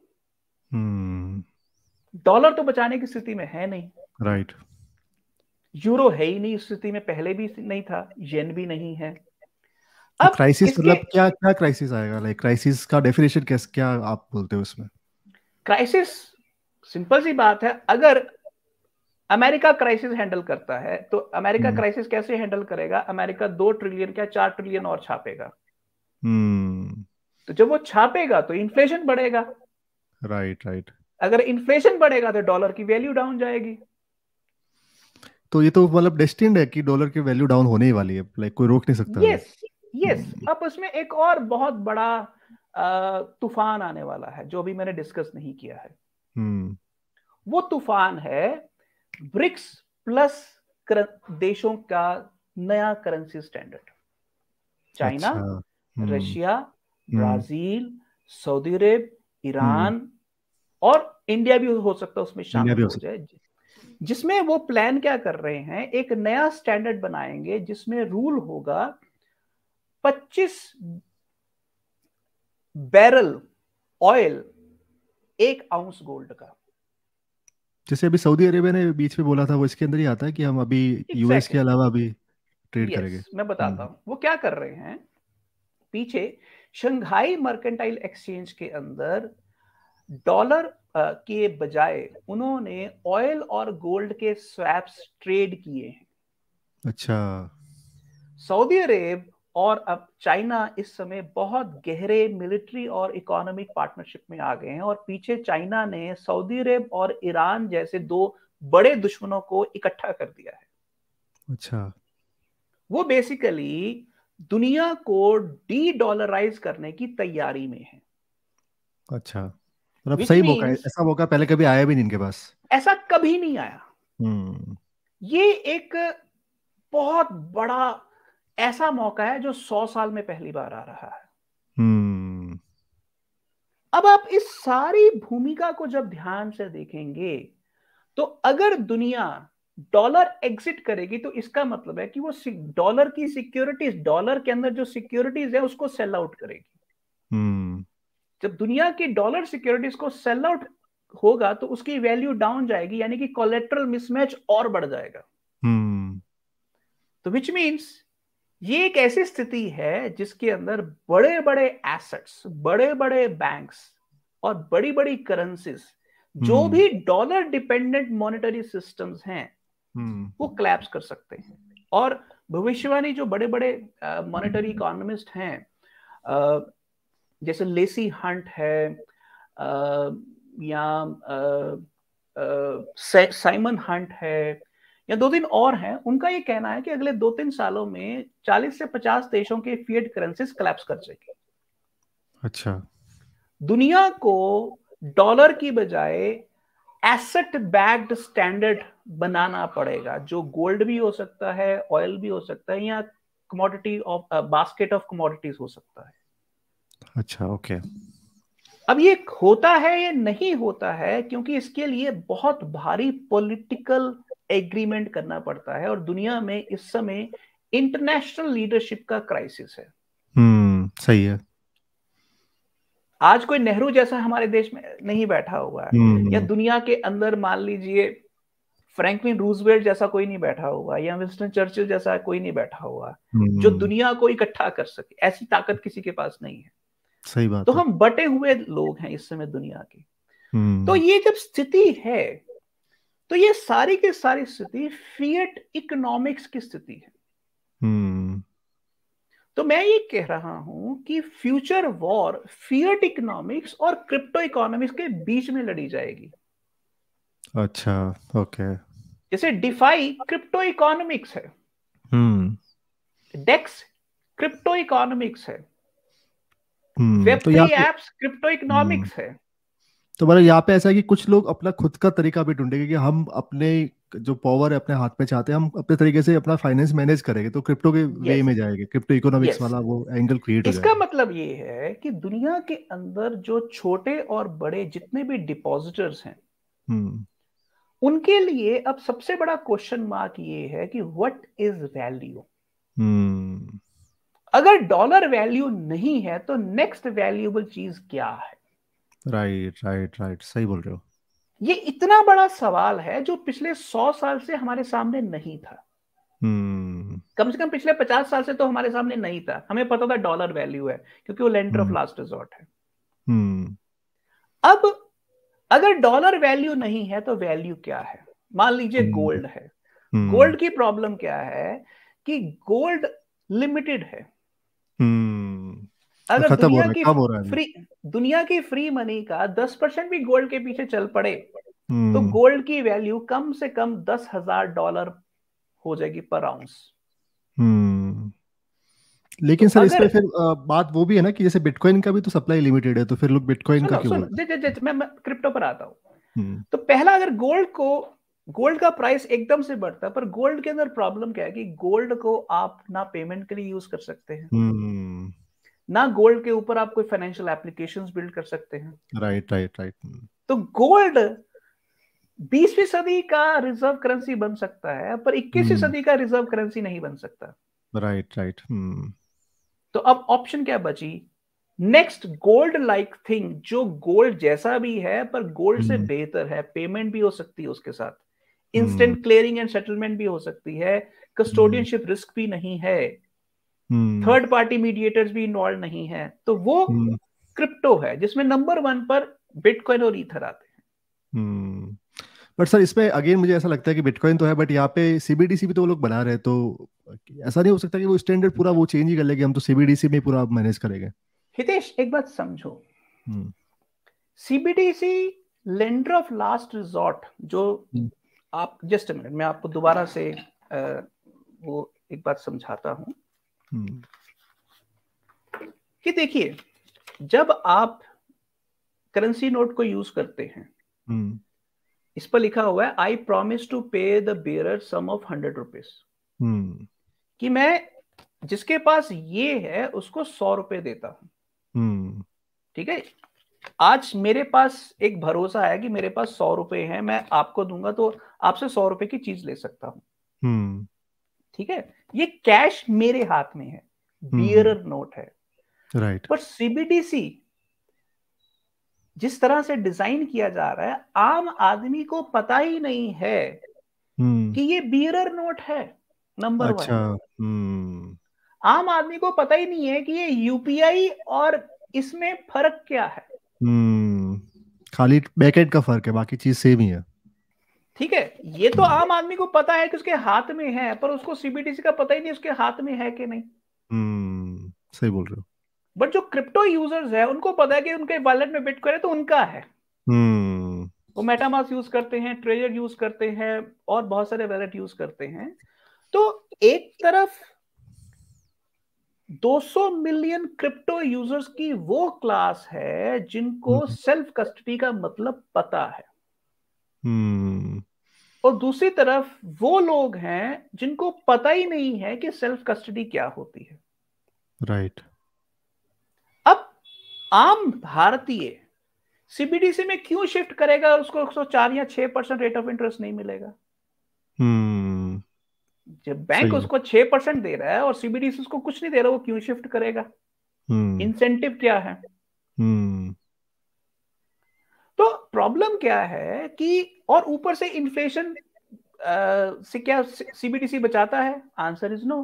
डॉलर hmm. तो बचाने की स्थिति में है नहीं राइट right. यूरो है ही नहीं स्थिति में पहले भी नहीं था येन भी नहीं है तो अब क्राइसिस मतलब क्या क्या क्राइसिस आएगा लाइक क्राइसिस का डेफिनेशन कैसे क्या आप बोलते हो उसमें क्राइसिस सिंपल सी बात है अगर अमेरिका क्राइसिस हैंडल करता है तो अमेरिका क्राइसिस हम्म। कैसे हैंडल करेगा अमेरिका दो ट्रिलियन क्या चार ट्रिलियन और छापेगा हम्म। तो जब वो छापेगा तो इन्फ्लेशन बढ़ेगा राइट राइट अगर इन्फ्लेशन बढ़ेगा तो डॉलर की वैल्यू डाउन जाएगी तो ये तो मतलब डेस्टिंड है कि डॉलर की वैल्यू डाउन होने ही वाली है लाइक कोई रोक नहीं सकता यस यस yes, हम्म। अब उसमें एक और बहुत बड़ा तूफान आने वाला है जो अभी मैंने डिस्कस नहीं किया है हम्म। वो तूफान है ब्रिक्स प्लस देशों का नया करेंसी स्टैंडर्ड चाइना अच्छा, हम्म। Russia Brazil Saudi Arab Iran और इंडिया भी हो सकता है उसमें शामिल हो जाए जिसमें वो प्लान क्या कर रहे हैं एक नया स्टैंडर्ड बनाएंगे जिसमें रूल होगा पच्चीस बैरल ऑयल एक आउंस गोल्ड का जैसे अभी सऊदी अरेबिया ने बीच में बोला था वो इसके अंदर ही आता है कि हम अभी exactly. यूएस के अलावा अभी ट्रेड yes, करेंगे मैं बताता हम्म। हूँ वो क्या कर रहे हैं पीछे शंघाई मर्केंटाइल एक्सचेंज के अंदर डॉलर के बजाय उन्होंने ऑयल और गोल्ड के स्वैप्स ट्रेड किए हैं अच्छा सऊदी अरेब और अब चाइना इस समय बहुत गहरे मिलिट्री और इकोनॉमिक पार्टनरशिप में आ गए हैं और पीछे चाइना ने सऊदी अरब और ईरान जैसे दो बड़े दुश्मनों को इकट्ठा कर दिया है अच्छा वो बेसिकली दुनिया को डी डॉलराइज करने की तैयारी में है अच्छा और अब मतलब सही मौका ऐसा मौका पहले कभी आया भी नहीं इनके पास ऐसा कभी नहीं आया हम्म। ये एक बहुत बड़ा ऐसा मौका है जो सौ साल में पहली बार आ रहा है हम्म। अब आप इस सारी भूमिका को जब ध्यान से देखेंगे तो अगर दुनिया डॉलर एग्जिट करेगी तो इसका मतलब है कि वो डॉलर की सिक्योरिटीज डॉलर के अंदर जो सिक्योरिटीज है उसको सेल आउट करेगी हम्म। जब दुनिया की डॉलर सिक्योरिटीज को सेल आउट होगा तो उसकी वैल्यू डाउन जाएगी यानी कि कोलेट्रल मिसमैच और बढ़ जाएगा हम्म। तो विच मीन्स ये एक ऐसी स्थिति है जिसके अंदर बड़े बड़े एसेट्स बड़े बड़े बैंक्स और बड़ी बड़ी करेंसीज जो हम्म। भी डॉलर डिपेंडेंट मॉनेटरी सिस्टम्स हैं हम्म। वो क्लैप्स कर सकते हैं और भविष्यवाणी जो बड़े बड़े मॉनेटरी इकोनॉमिस्ट हैं जैसे लेसी हंट है आ, या साइमन हंट है या दो तीन और हैं उनका ये कहना है कि अगले दो तीन सालों में 40 से 50 देशों के फीएड करेंसीज कलेप्स कर जाएगी अच्छा दुनिया को डॉलर की बजाय एसेट बैग्ड स्टैंडर्ड बनाना पड़ेगा जो गोल्ड भी हो सकता है ऑयल भी हो सकता है या commodity of basket of commodities हो सकता है अच्छा ओके अब ये होता है या नहीं होता है क्योंकि इसके लिए बहुत भारी पॉलिटिकल एग्रीमेंट करना पड़ता है और दुनिया में इस समय इंटरनेशनल लीडरशिप का क्राइसिस है हम्म सही है आज कोई नेहरू जैसा हमारे देश में नहीं बैठा हुआ है हम्म, या हम्म। दुनिया के अंदर मान लीजिए फ्रैंकलिन रूजवेल्ट जैसा कोई नहीं बैठा हुआ या विंस्टन चर्चिल जैसा कोई नहीं बैठा हुआ जो हम्म। दुनिया को इकट्ठा कर सके ऐसी ताकत किसी के पास नहीं है सही बात तो हम बटे हुए लोग हैं इस समय दुनिया के तो ये जब स्थिति है तो ये सारी की सारी स्थिति फियट इकोनॉमिक्स की स्थिति है hmm. तो मैं ये कह रहा हूं कि फ्यूचर वॉर फियट इकोनॉमिक्स और क्रिप्टो इकोनॉमिक्स के बीच में लड़ी जाएगी अच्छा ओके okay. जैसे डिफाई क्रिप्टो इकोनॉमिक्स है डेक्स क्रिप्टो इकोनॉमिक्स है web three apps crypto economics है तो मतलब यहाँ पे ऐसा है कि कुछ लोग अपना खुद का तरीका भी ढूंढेंगे कि हम अपने जो पावर है अपने हाथ में चाहते हैं हम अपने तरीके से अपना फाइनेंस मैनेज करेंगे तो क्रिप्टो के yes. वे में जाएंगे क्रिप्टो इकोनॉमिक्स yes. वाला वो एंगल क्रिएट इसका मतलब ये है कि दुनिया के अंदर जो छोटे और बड़े जितने भी डिपॉजिटर्स हैं हम्म। उनके लिए अब सबसे बड़ा क्वेश्चन मार्क ये है कि व्हाट इज वैल्यू अगर डॉलर वैल्यू नहीं है तो नेक्स्ट वैल्यूएबल चीज क्या है राइट राइट राइट सही बोल रहे हो ये इतना बड़ा सवाल है जो पिछले सौ साल से हमारे सामने नहीं था हम्म। कम से कम पिछले पचास साल से तो हमारे सामने नहीं था हमें पता था डॉलर वैल्यू है क्योंकि वो लेंडर ऑफ लास्ट रिजॉर्ट है हम्म। अब अगर डॉलर वैल्यू नहीं है तो वैल्यू क्या है मान लीजिए गोल्ड हम्म। है गोल्ड की प्रॉब्लम क्या है कि गोल्ड लिमिटेड है अगर दुनिया के फ्री दुनिया के फ्री मनी का दस परसेंट भी गोल्ड के पीछे चल पड़े तो हम्म। गोल्ड की वैल्यू कम से कम दस हजार डॉलर हो जाएगी पर आउंस हम्म। लेकिन तो सर इसमें फिर आ, बात वो भी है ना कि जैसे बिटकॉइन का भी तो सप्लाई लिमिटेड है तो फिर लोग बिटकॉइन का क्यों जे, जे, जे, मैं, मैं क्रिप्टो पर आता हूँ हम्म। तो पहला अगर गोल्ड को गोल्ड का प्राइस एकदम से बढ़ता है पर गोल्ड के अंदर प्रॉब्लम क्या है कि गोल्ड को आप ना पेमेंट के लिए यूज कर सकते हैं ना गोल्ड के ऊपर आप कोई फाइनेंशियल एप्लीकेशन बिल्ड कर सकते हैं राइट राइट राइट तो गोल्ड बीसवीं सदी का रिजर्व करेंसी बन सकता है पर इक्कीसवीं hmm. सदी का रिजर्व करेंसी नहीं बन सकता राइट राइट hmm. तो अब ऑप्शन क्या बची नेक्स्ट गोल्ड लाइक थिंग जो गोल्ड जैसा भी है पर गोल्ड से hmm. बेहतर है पेमेंट भी हो सकती है उसके साथ इंस्टेंट क्लियरिंग एंड सेटलमेंट भी हो सकती है कस्टोडियनशिप रिस्क भी नहीं है थर्ड पार्टी मीडिएटर्स भी इन्वॉल्व नहीं है तो वो क्रिप्टो hmm. है जिसमें नंबर वन पर बिटकॉइन और ईथर आते हैं बट hmm. सर इसमें अगेन मुझे ऐसा लगता है कि बिटकॉइन तो है बट यहाँ पे सीबीडीसी भी तो वो लोग बना रहे हैं तो ऐसा नहीं हो सकता कि वो स्टैंडर्ड पूरा वो चेंज ही कर लेंगे हम तो सीबीडीसी में पूरा मैनेज करेंगे हितेश एक बात समझो CBDC lender of last resort जो hmm. आप जस्ट मिनट मैं आपको दोबारा से आ, वो एक बात समझाता हूँ कि हम्म। देखिए जब आप करेंसी नोट को यूज करते हैं हम्म। इस पर लिखा हुआ है I promise to pay the bearer sum of hundred rupees कि मैं जिसके पास ये है उसको सौ रुपए देता हूं हम्म। ठीक है आज मेरे पास एक भरोसा है कि मेरे पास सौ रुपए हैं मैं आपको दूंगा तो आपसे सौ रुपए की चीज ले सकता हूं ठीक है ये कैश मेरे हाथ में है बियर हम्म। नोट है राइट right. पर सीबीडीसी जिस तरह से डिजाइन किया जा रहा है आम आदमी को पता ही नहीं है hmm. कि ये बियर नोट है नंबर अच्छा, वन हम्म। hmm. आम आदमी को पता ही नहीं है कि ये यूपीआई और इसमें फर्क क्या है hmm. खाली बैकेट का फर्क है बाकी चीज सेम ही है ठीक है ये तो आम आदमी को पता है कि उसके हाथ में है पर उसको सीबीडीसी का पता ही नहीं उसके हाथ में है कि नहीं हम्म सही बोल रहे हो बट जो क्रिप्टो यूजर्स है उनको पता है कि उनके वॉलेट में बिटकॉइन है तो उनका है हम्म वो मेटामास यूज करते हैं ट्रेजर यूज करते हैं और बहुत सारे वैलेट यूज करते हैं तो एक तरफ 200 मिलियन क्रिप्टो यूजर्स की वो क्लास है जिनको सेल्फ हम्म। कस्टडी का मतलब पता है हम्म और दूसरी तरफ वो लोग हैं जिनको पता ही नहीं है कि सेल्फ कस्टडी क्या होती है राइट अब आम भारतीय सीबीडीसी में क्यों शिफ्ट करेगा और उसको चार या छह परसेंट रेट ऑफ इंटरेस्ट नहीं मिलेगा hmm. जब बैंक उसको छह परसेंट दे रहा है और सीबीडीसी उसको कुछ नहीं दे रहा वो क्यों शिफ्ट करेगा इंसेंटिव hmm. क्या है hmm. तो प्रॉब्लम क्या है कि और ऊपर से इन्फ्लेशन से क्या सीबीडीसी बचाता है आंसर इज नो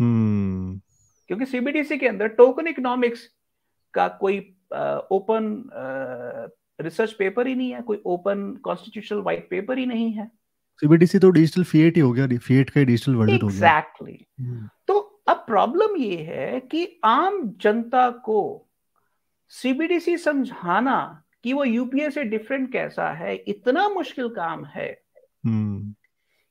क्योंकि सीबीडीसी के अंदर टोकन इकोनॉमिक्स का कोई ओपन रिसर्च पेपर ही नहीं है कोई ओपन कॉन्स्टिट्यूशनल वाइट पेपर ही नहीं है सीबीडीसी तो डिजिटल फिएट ही हो गया फिएट का डिजिटल वर्जन exactly. हो गया एग्जैक्टली हम्म। hmm. तो अब प्रॉब्लम ये है कि आम जनता को सीबीडीसी समझाना कि वो यूपीए से डिफरेंट कैसा है इतना मुश्किल काम है हम्म।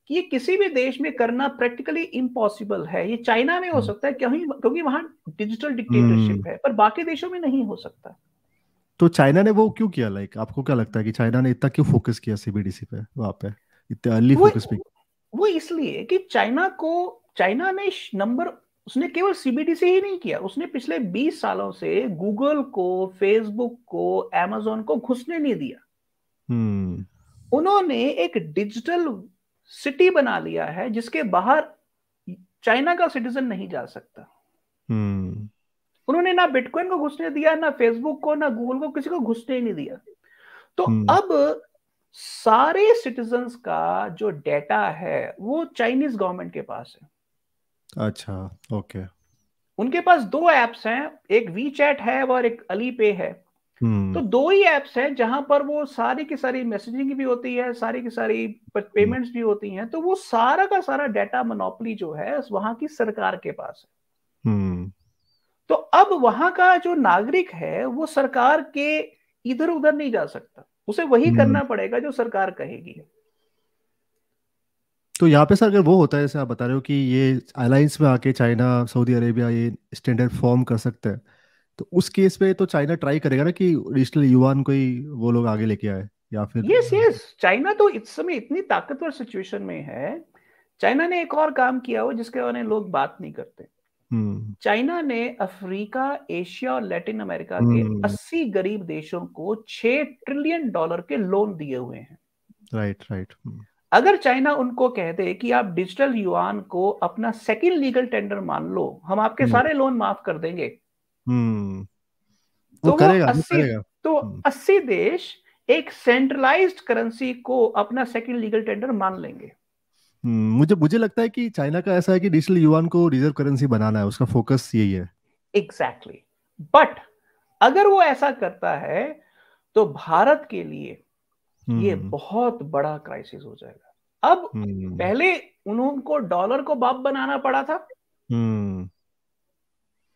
कि ये किसी भी देश में करना प्रैक्टिकली इम्पॉसिबल है ये चाइना में हो हम्म। सकता है क्योंकि क्योंकि वहां डिजिटल डिक्टेटरशिप है पर बाकी देशों में नहीं हो सकता तो चाइना ने वो क्यों किया लाइक आपको क्या लगता है कि चाइना ने इतना क्यों फोकस किया सीबीडीसी पे वहां पे इतने अर्ली फोकस पे वो इसलिए कि चाइना को चाइना ने नंबर उसने केवल सीबीडीसी ही नहीं किया उसने पिछले 20 सालों से गूगल को फेसबुक को एमेजोन को घुसने नहीं दिया hmm. उन्होंने एक डिजिटल सिटी बना लिया है जिसके बाहर चाइना का सिटीजन नहीं जा सकता hmm. उन्होंने ना बिटकॉइन को घुसने दिया ना फेसबुक को ना गूगल को किसी को घुसने ही नहीं दिया तो hmm. अब सारे सिटीजन का जो डेटा है वो चाइनीज गवर्नमेंट के पास है अच्छा ओके उनके पास दो एप्स हैं एक वी चैट है और एक अली पे है हम्म। तो दो ही एप्स हैं जहां पर वो सारी की सारी मैसेजिंग भी होती है सारी की सारी पेमेंट्स हम्म। भी होती हैं तो वो सारा का सारा डाटा मोनोपली जो है वहां की सरकार के पास है हम्म। तो अब वहां का जो नागरिक है वो सरकार के इधर उधर नहीं जा सकता उसे वही करना पड़ेगा जो सरकार कहेगी तो यहाँ पे सर अगर वो होता है जैसे आप बता रहे हो कि ये अलाइंस में आके चाइना सऊदी अरेबिया ये स्टैंडर्ड फॉर्म कर सकते हैं तो उस केस पे तो चाइना ट्राई करेगा ना कि डिजिटल युवान को ही वो लोग आगे लेके आए या फिर यस यस चाइना तो इस समय इतनी ताकतवर सिचुएशन में है चाइना ने एक और काम किया हो जिसके बारे में लोग बात नहीं करते हम्म। चाइना ने अफ्रीका एशिया और लैटिन अमेरिका के 80 हम्म। गरीब देशों को 6 ट्रिलियन डॉलर के लोन दिए हुए हैं राइट राइट हम्म। अगर चाइना उनको कह दे कि आप डिजिटल युआन को अपना सेकंड लीगल टेंडर मान लो हम आपके हम्म। सारे लोन माफ कर देंगे हम्म। तो, तो वो करेगा, अस्सी करेगा। तो हम्म। अस्सी देश एक सेंट्रलाइज्ड करेंसी को अपना सेकंड लीगल टेंडर मान लेंगे मुझे मुझे लगता है कि चाइना का ऐसा है कि डिजिटल युआन को रिजर्व करेंसी बनाना है उसका फोकस यही है एग्जैक्टली exactly. बट अगर वो ऐसा करता है तो भारत के लिए ये हम्म। बहुत बड़ा क्राइसिस हो जाएगा अब हम्म। पहले उनको डॉलर को बाप बनाना पड़ा था हम्म।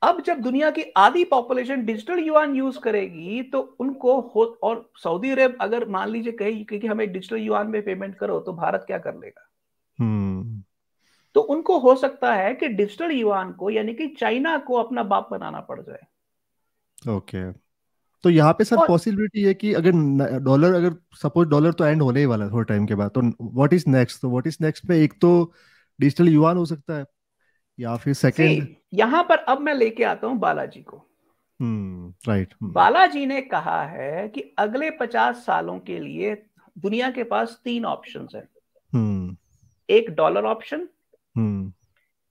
अब जब दुनिया की आधी पॉपुलेशन डिजिटल युआन यूज करेगी तो उनको हो और सऊदी अरब अगर मान लीजिए कही क्योंकि हमें डिजिटल युआन में पेमेंट करो तो भारत क्या कर लेगा तो उनको हो सकता है कि डिजिटल युआन को यानी कि चाइना को अपना बाप बनाना पड़ जाए ओके okay. तो यहाँ पे सर पॉसिबिलिटी है कि अगर डॉलर अगर सपोज डॉलर तो एंड होने ही वाला थोड़े टाइम के बाद तो व्हाट इज नेक्स्ट तो व्हाट इज नेक्स्ट में एक तो डिजिटल युआन हो सकता है या फिर सेकंड यहाँ पर अब मैं लेके आता हूँ बालाजी को right hmm, right. Hmm. Balaji ने कहा है कि अगले पचास सालों के लिए दुनिया के पास तीन ऑप्शन है hmm. एक डॉलर ऑप्शन hmm.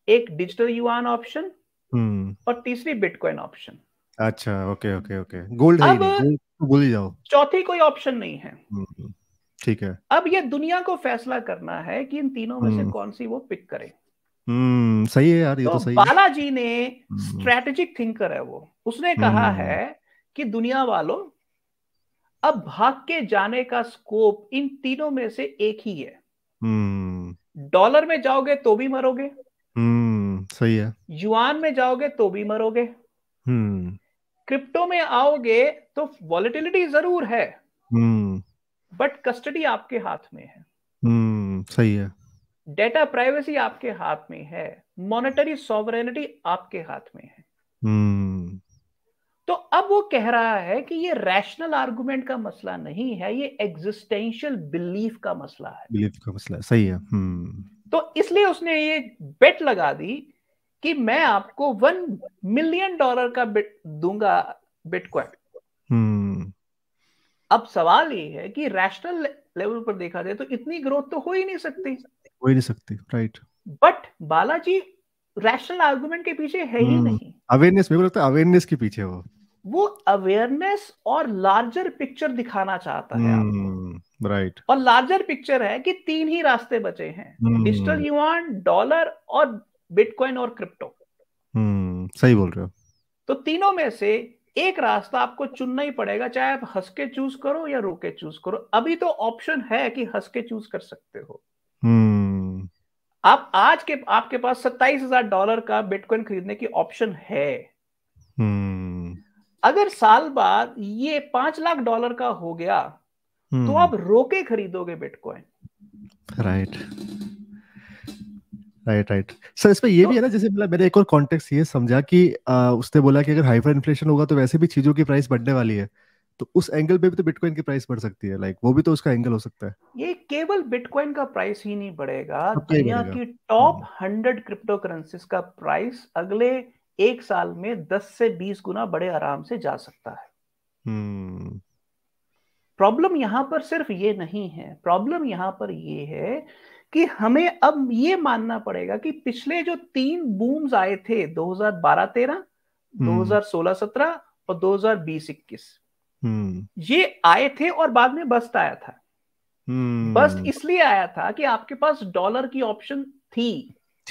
एक डिजिटल युआन ऑप्शन और तीसरी बिटकॉइन ऑप्शन अच्छा ओके ओके ओके गोल्ड है तो भूल ही जाओ चौथी कोई ऑप्शन नहीं है हम्म, हम्म, ठीक है अब ये दुनिया को फैसला करना है कि इन तीनों में से हम्म। कौन सी वो पिक करे सही है यार ये तो, तो सही बालाजी ने स्ट्रेटेजिक थिंकर है वो उसने कहा है कि दुनिया वालों अब भाग के जाने का स्कोप इन तीनों में से एक ही है डॉलर में जाओगे तो भी मरोगे सही है युआन में जाओगे तो भी मरोगे क्रिप्टो में आओगे तो वॉलिटिलिटी जरूर है हम्म। बट कस्टडी आपके हाथ में है हम्म, सही है डेटा प्राइवेसी आपके हाथ में है मॉनेटरी सॉवरेनिटी आपके हाथ में है hmm. तो अब वो कह रहा है कि ये रैशनल आर्गुमेंट का मसला नहीं है ये एग्जिस्टेंशियल बिलीफ का मसला है बिलीफ का मसला है, सही है hmm. तो इसलिए उसने ये बेट लगा दी कि मैं आपको वन मिलियन डॉलर का बिट दूंगा बिटकॉइन hmm. हम्म। अब सवाल ये है कि रैशनल लेवल पर देखा जाए तो इतनी ग्रोथ तो हो ही नहीं सकती हो ही नहीं सकती right but Balaji rational argument के पीछे है hmm. ही हम्म। नहीं अवेयरनेस मेरे को लगता है अवेयरनेस के पीछे वो वो अवेयरनेस और लार्जर पिक्चर दिखाना चाहता है आपको राइट हम्म, right. और लार्जर पिक्चर है कि तीन ही रास्ते बचे हैं डिजिटल यूआन डॉलर और बिटकॉइन और क्रिप्टो हम्म सही बोल रहे हो तो तीनों में से एक रास्ता आपको चुनना ही पड़ेगा चाहे आप हंस के चूज करो या रोके चूज करो अभी तो ऑप्शन है कि हंस के चूज कर सकते हो हम्म। आप आज के आपके पास सत्ताईस हजार डॉलर का बिटकॉइन खरीदने की ऑप्शन है हम्म। अगर साल बाद ये पांच लाख डॉलर का हो गया तो हम्म। आप रोके खरीदोगे bitcoin right right. Right right sir इसमें ये तो भी है ना जैसे मतलब मैंने एक और कॉन्टेक्स्ट ये समझा कि आ, उसने बोला कि अगर हाइपर इन्फ्लेशन होगा तो वैसे भी चीजों की प्राइस बढ़ने वाली है तो उस एंगल पे भी तो बिटकॉइन की प्राइस बढ़ सकती है लाइक वो भी तो उसका एंगल हो सकता है ये केवल बिटकॉइन का प्राइस ही नहीं बढ़ेगा तो दुनिया की टॉप हंड्रेड क्रिप्टो करेंसीज का प्राइस अगले एक साल में दस से बीस गुना बड़े आराम से जा सकता है प्रॉब्लम हम्म। यहाँ पर सिर्फ ये नहीं है प्रॉब्लम यहाँ पर ये है कि हमें अब ये मानना पड़ेगा कि पिछले जो तीन बूम्स आए थे 2012-13, 2016-17 हम्म। और 2020-21 हम्म। ये आए थे और बाद में बस्ट आया था हम्म। बस्ट इसलिए आया था कि आपके पास डॉलर की ऑप्शन थी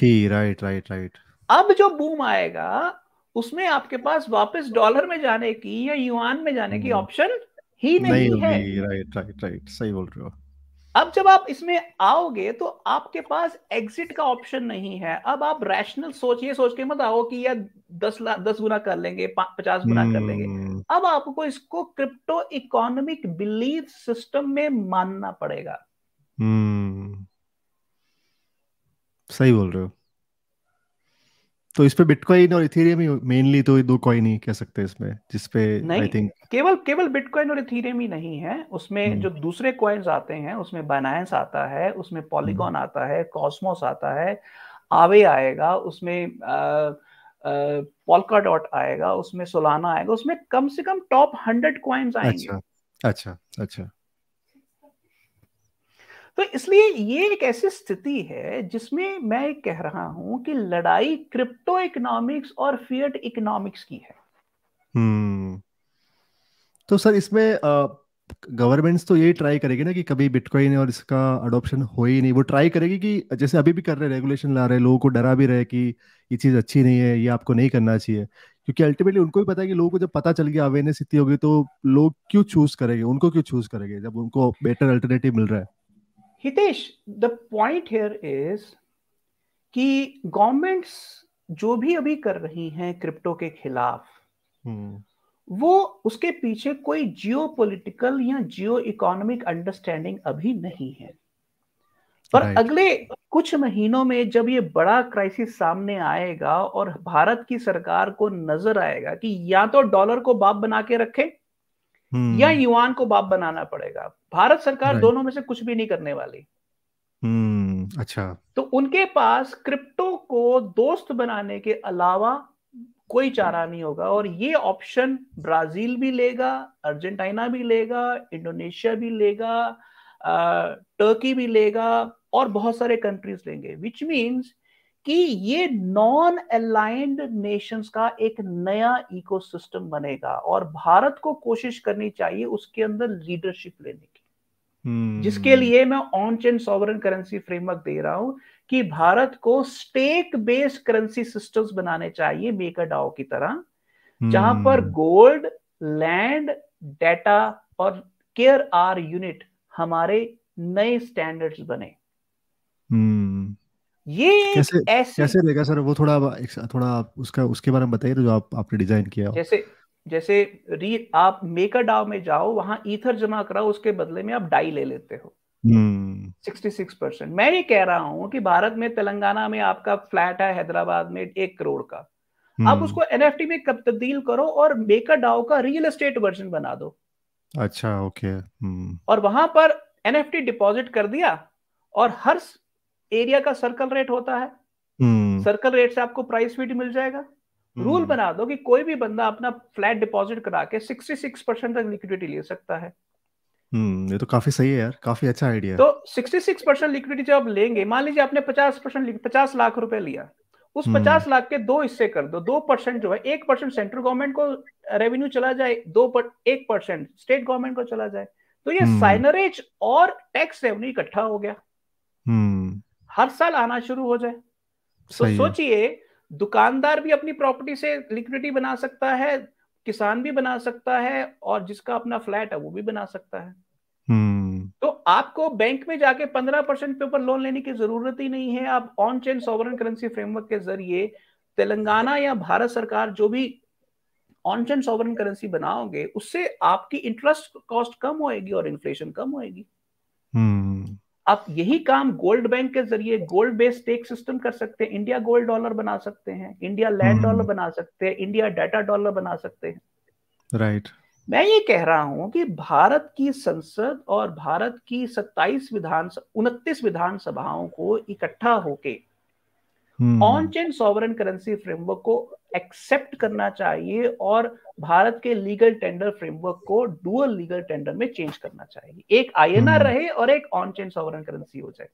थी राइट राइट राइट अब जो बूम आएगा उसमें आपके पास वापस डॉलर में जाने की या युआन में जाने की ऑप्शन ही नहीं, नहीं है राइट राइट राइट सही बोल रहे हो अब जब आप इसमें आओगे तो आपके पास एग्जिट का ऑप्शन नहीं है अब आप रैशनल सोच ये सोच के मत आओ कि यार दस लाख दस गुना कर लेंगे पचास गुना कर लेंगे हम्म। अब आपको इसको क्रिप्टो इकोनॉमिक बिलीफ सिस्टम में मानना पड़ेगा हम्म। सही बोल रहे हो तो इस पे बिटकॉइन और इथेरियम ही मेनली तो दो कॉइन ही कह सकते हैं इसमें जिस पे आई थिंक केवल केवल बिटकॉइन और इथेरियम ही नहीं है उसमें हम्म। जो दूसरे कॉइन्स आते हैं उसमें बाइनेंस आता है उसमें पॉलीगॉन हम्म। आता है कॉस्मोस आता है आवे आएगा उसमें पोलका डॉट आएगा उसमें सोलाना आएगा उसमें कम से कम टॉप हंड्रेड कॉइन्स आएंगे अच्छा अच्छा अच्छा तो इसलिए ये एक ऐसी स्थिति है जिसमें मैं कह रहा हूं कि लड़ाई क्रिप्टो इकोनॉमिक्स और फियट इकोनॉमिक्स की है हम्म तो सर इसमें गवर्नमेंट्स तो यही ट्राई करेगी ना कि कभी बिटकॉइन और इसका अडोप्शन हो ही नहीं वो ट्राई करेगी कि जैसे अभी भी कर रहे रेगुलेशन ला रहे लोगों को डरा भी रहे कि ये चीज़ अच्छी नहीं है ये आपको नहीं करना चाहिए क्योंकि अल्टीमेटली उनको भी पता है कि लोगों को जब पता चल गया अवेयरनेस इतनी होगी तो लोग क्यों चूज करेंगे उनको क्यों चूज करेंगे जब उनको बेटर अल्टरनेटिव मिल रहा है Hitesh the point here is कि गवर्नमेंट्स जो भी अभी कर रही हैं क्रिप्टो के खिलाफ हम्म। वो उसके पीछे कोई जियो पोलिटिकल या जियो इकोनॉमिक अंडरस्टैंडिंग अभी नहीं है पर right. अगले कुछ महीनों में जब ये बड़ा क्राइसिस सामने आएगा और भारत की सरकार को नजर आएगा कि या तो डॉलर को बाप बना के रखे हम्म। या युआन को बाप बनाना पड़ेगा भारत सरकार दोनों में से कुछ भी नहीं करने वाली हम्म, अच्छा तो उनके पास क्रिप्टो को दोस्त बनाने के अलावा कोई चारा नहीं होगा और ये ऑप्शन ब्राजील भी लेगा अर्जेंटीना भी लेगा इंडोनेशिया भी लेगा टर्की भी लेगा और बहुत सारे कंट्रीज लेंगे विच मीन्स कि ये नॉन अलाइंड नेशंस का एक नया इकोसिस्टम बनेगा और भारत को कोशिश करनी चाहिए उसके अंदर लीडरशिप लेने की hmm. जिसके लिए मैं on chain sovereign currency framework दे रहा हूं कि भारत को स्टेक बेस्ड करेंसी सिस्टम्स बनाने चाहिए मेकर डाओ की तरह hmm. जहां हम्म। पर गोल्ड लैंड डेटा और केयर आर यूनिट हमारे नए स्टैंडर्ड्स बने hmm. ये कैसे ऐसे कैसे रहेगा सर वो थोड़ा एक, थोड़ा उसका उसके बारे में बताइए तो जो आप आपने डिजाइन किया जैसे जैसे री आप मेकर डाव में जाओ वहां ईथर जमा कराओ उसके बदले में आप डाई ले लेते हो हम्म। सिक्सटी सिक्स परसेंट मैं ये कह रहा हूं कि भारत में तेलंगाना में आपका फ्लैट है हैदराबाद में एक करोड़ का आप हम्म। उसको एनएफटी में कब तब्दील करो और मेकर डाओ का रियल एस्टेट वर्जन बना दो अच्छा ओके हम्म। और वहां पर एनएफटी डिपॉजिट कर दिया और हर एरिया का सर्कल रेट होता है हम्म। सर्कल रेट से आपको प्राइस फीड मिल जाएगा हम्म। रूल बना दो कि कोई भी बंदा अपना फ्लैट डिपॉजिट करा के 66 परसेंट तक लिक्विडिटी ले सकता है हम्म ये तो काफी सही है यार काफी अच्छा आइडिया तो 66 परसेंट लिक्विडिटी जब आप लेंगे मान लीजिए आपने 50 परसेंट पचास लाख रुपए लिया उस हम्म। पचास लाख के दो हिस्से कर दो दो परसेंट जो है एक परसेंट सेंट्रल गवर्नमेंट को रेवेन्यू चला जाए दो पर, एक परसेंट स्टेट गवर्नमेंट को चला जाए तो ये साइनरेज और टैक्स रेवेन्यू इकट्ठा हो गया हर साल आना शुरू हो जाए तो सोचिए दुकानदार भी अपनी प्रॉपर्टी से लिक्विडिटी बना सकता है किसान भी बना सकता है और जिसका अपना फ्लैट है वो भी बना सकता है हम्म। तो आपको बैंक में जाके पंद्रह परसेंट पेपर लोन लेने की जरूरत ही नहीं है आप on chain sovereign currency framework के जरिए तेलंगाना या भारत सरकार जो भी ऑन चेन सॉवरन करेंसी बनाओगे उससे आपकी इंटरेस्ट कॉस्ट कम होएगी और इन्फ्लेशन कम होएगी हम्म। आप यही काम गोल्ड बैंक के जरिए गोल्ड बेस्ड टेक सिस्टम कर सकते हैं इंडिया गोल्ड डॉलर बना सकते हैं इंडिया लैंड डॉलर बना सकते हैं इंडिया डाटा डॉलर बना सकते हैं राइट right. मैं ये कह रहा हूं कि भारत की संसद और भारत की सत्ताईस विधानसभा उनतीस विधानसभाओं को इकट्ठा होके on chain sovereign currency framework को एक्सेप्ट करना चाहिए और भारत के लीगल टेंडर फ्रेमवर्क को डुअल लीगल टेंडर में चेंज करना चाहिए एक आईएनआर hmm. रहे और एक ऑन चेन सॉवरन करेंसी हो जाए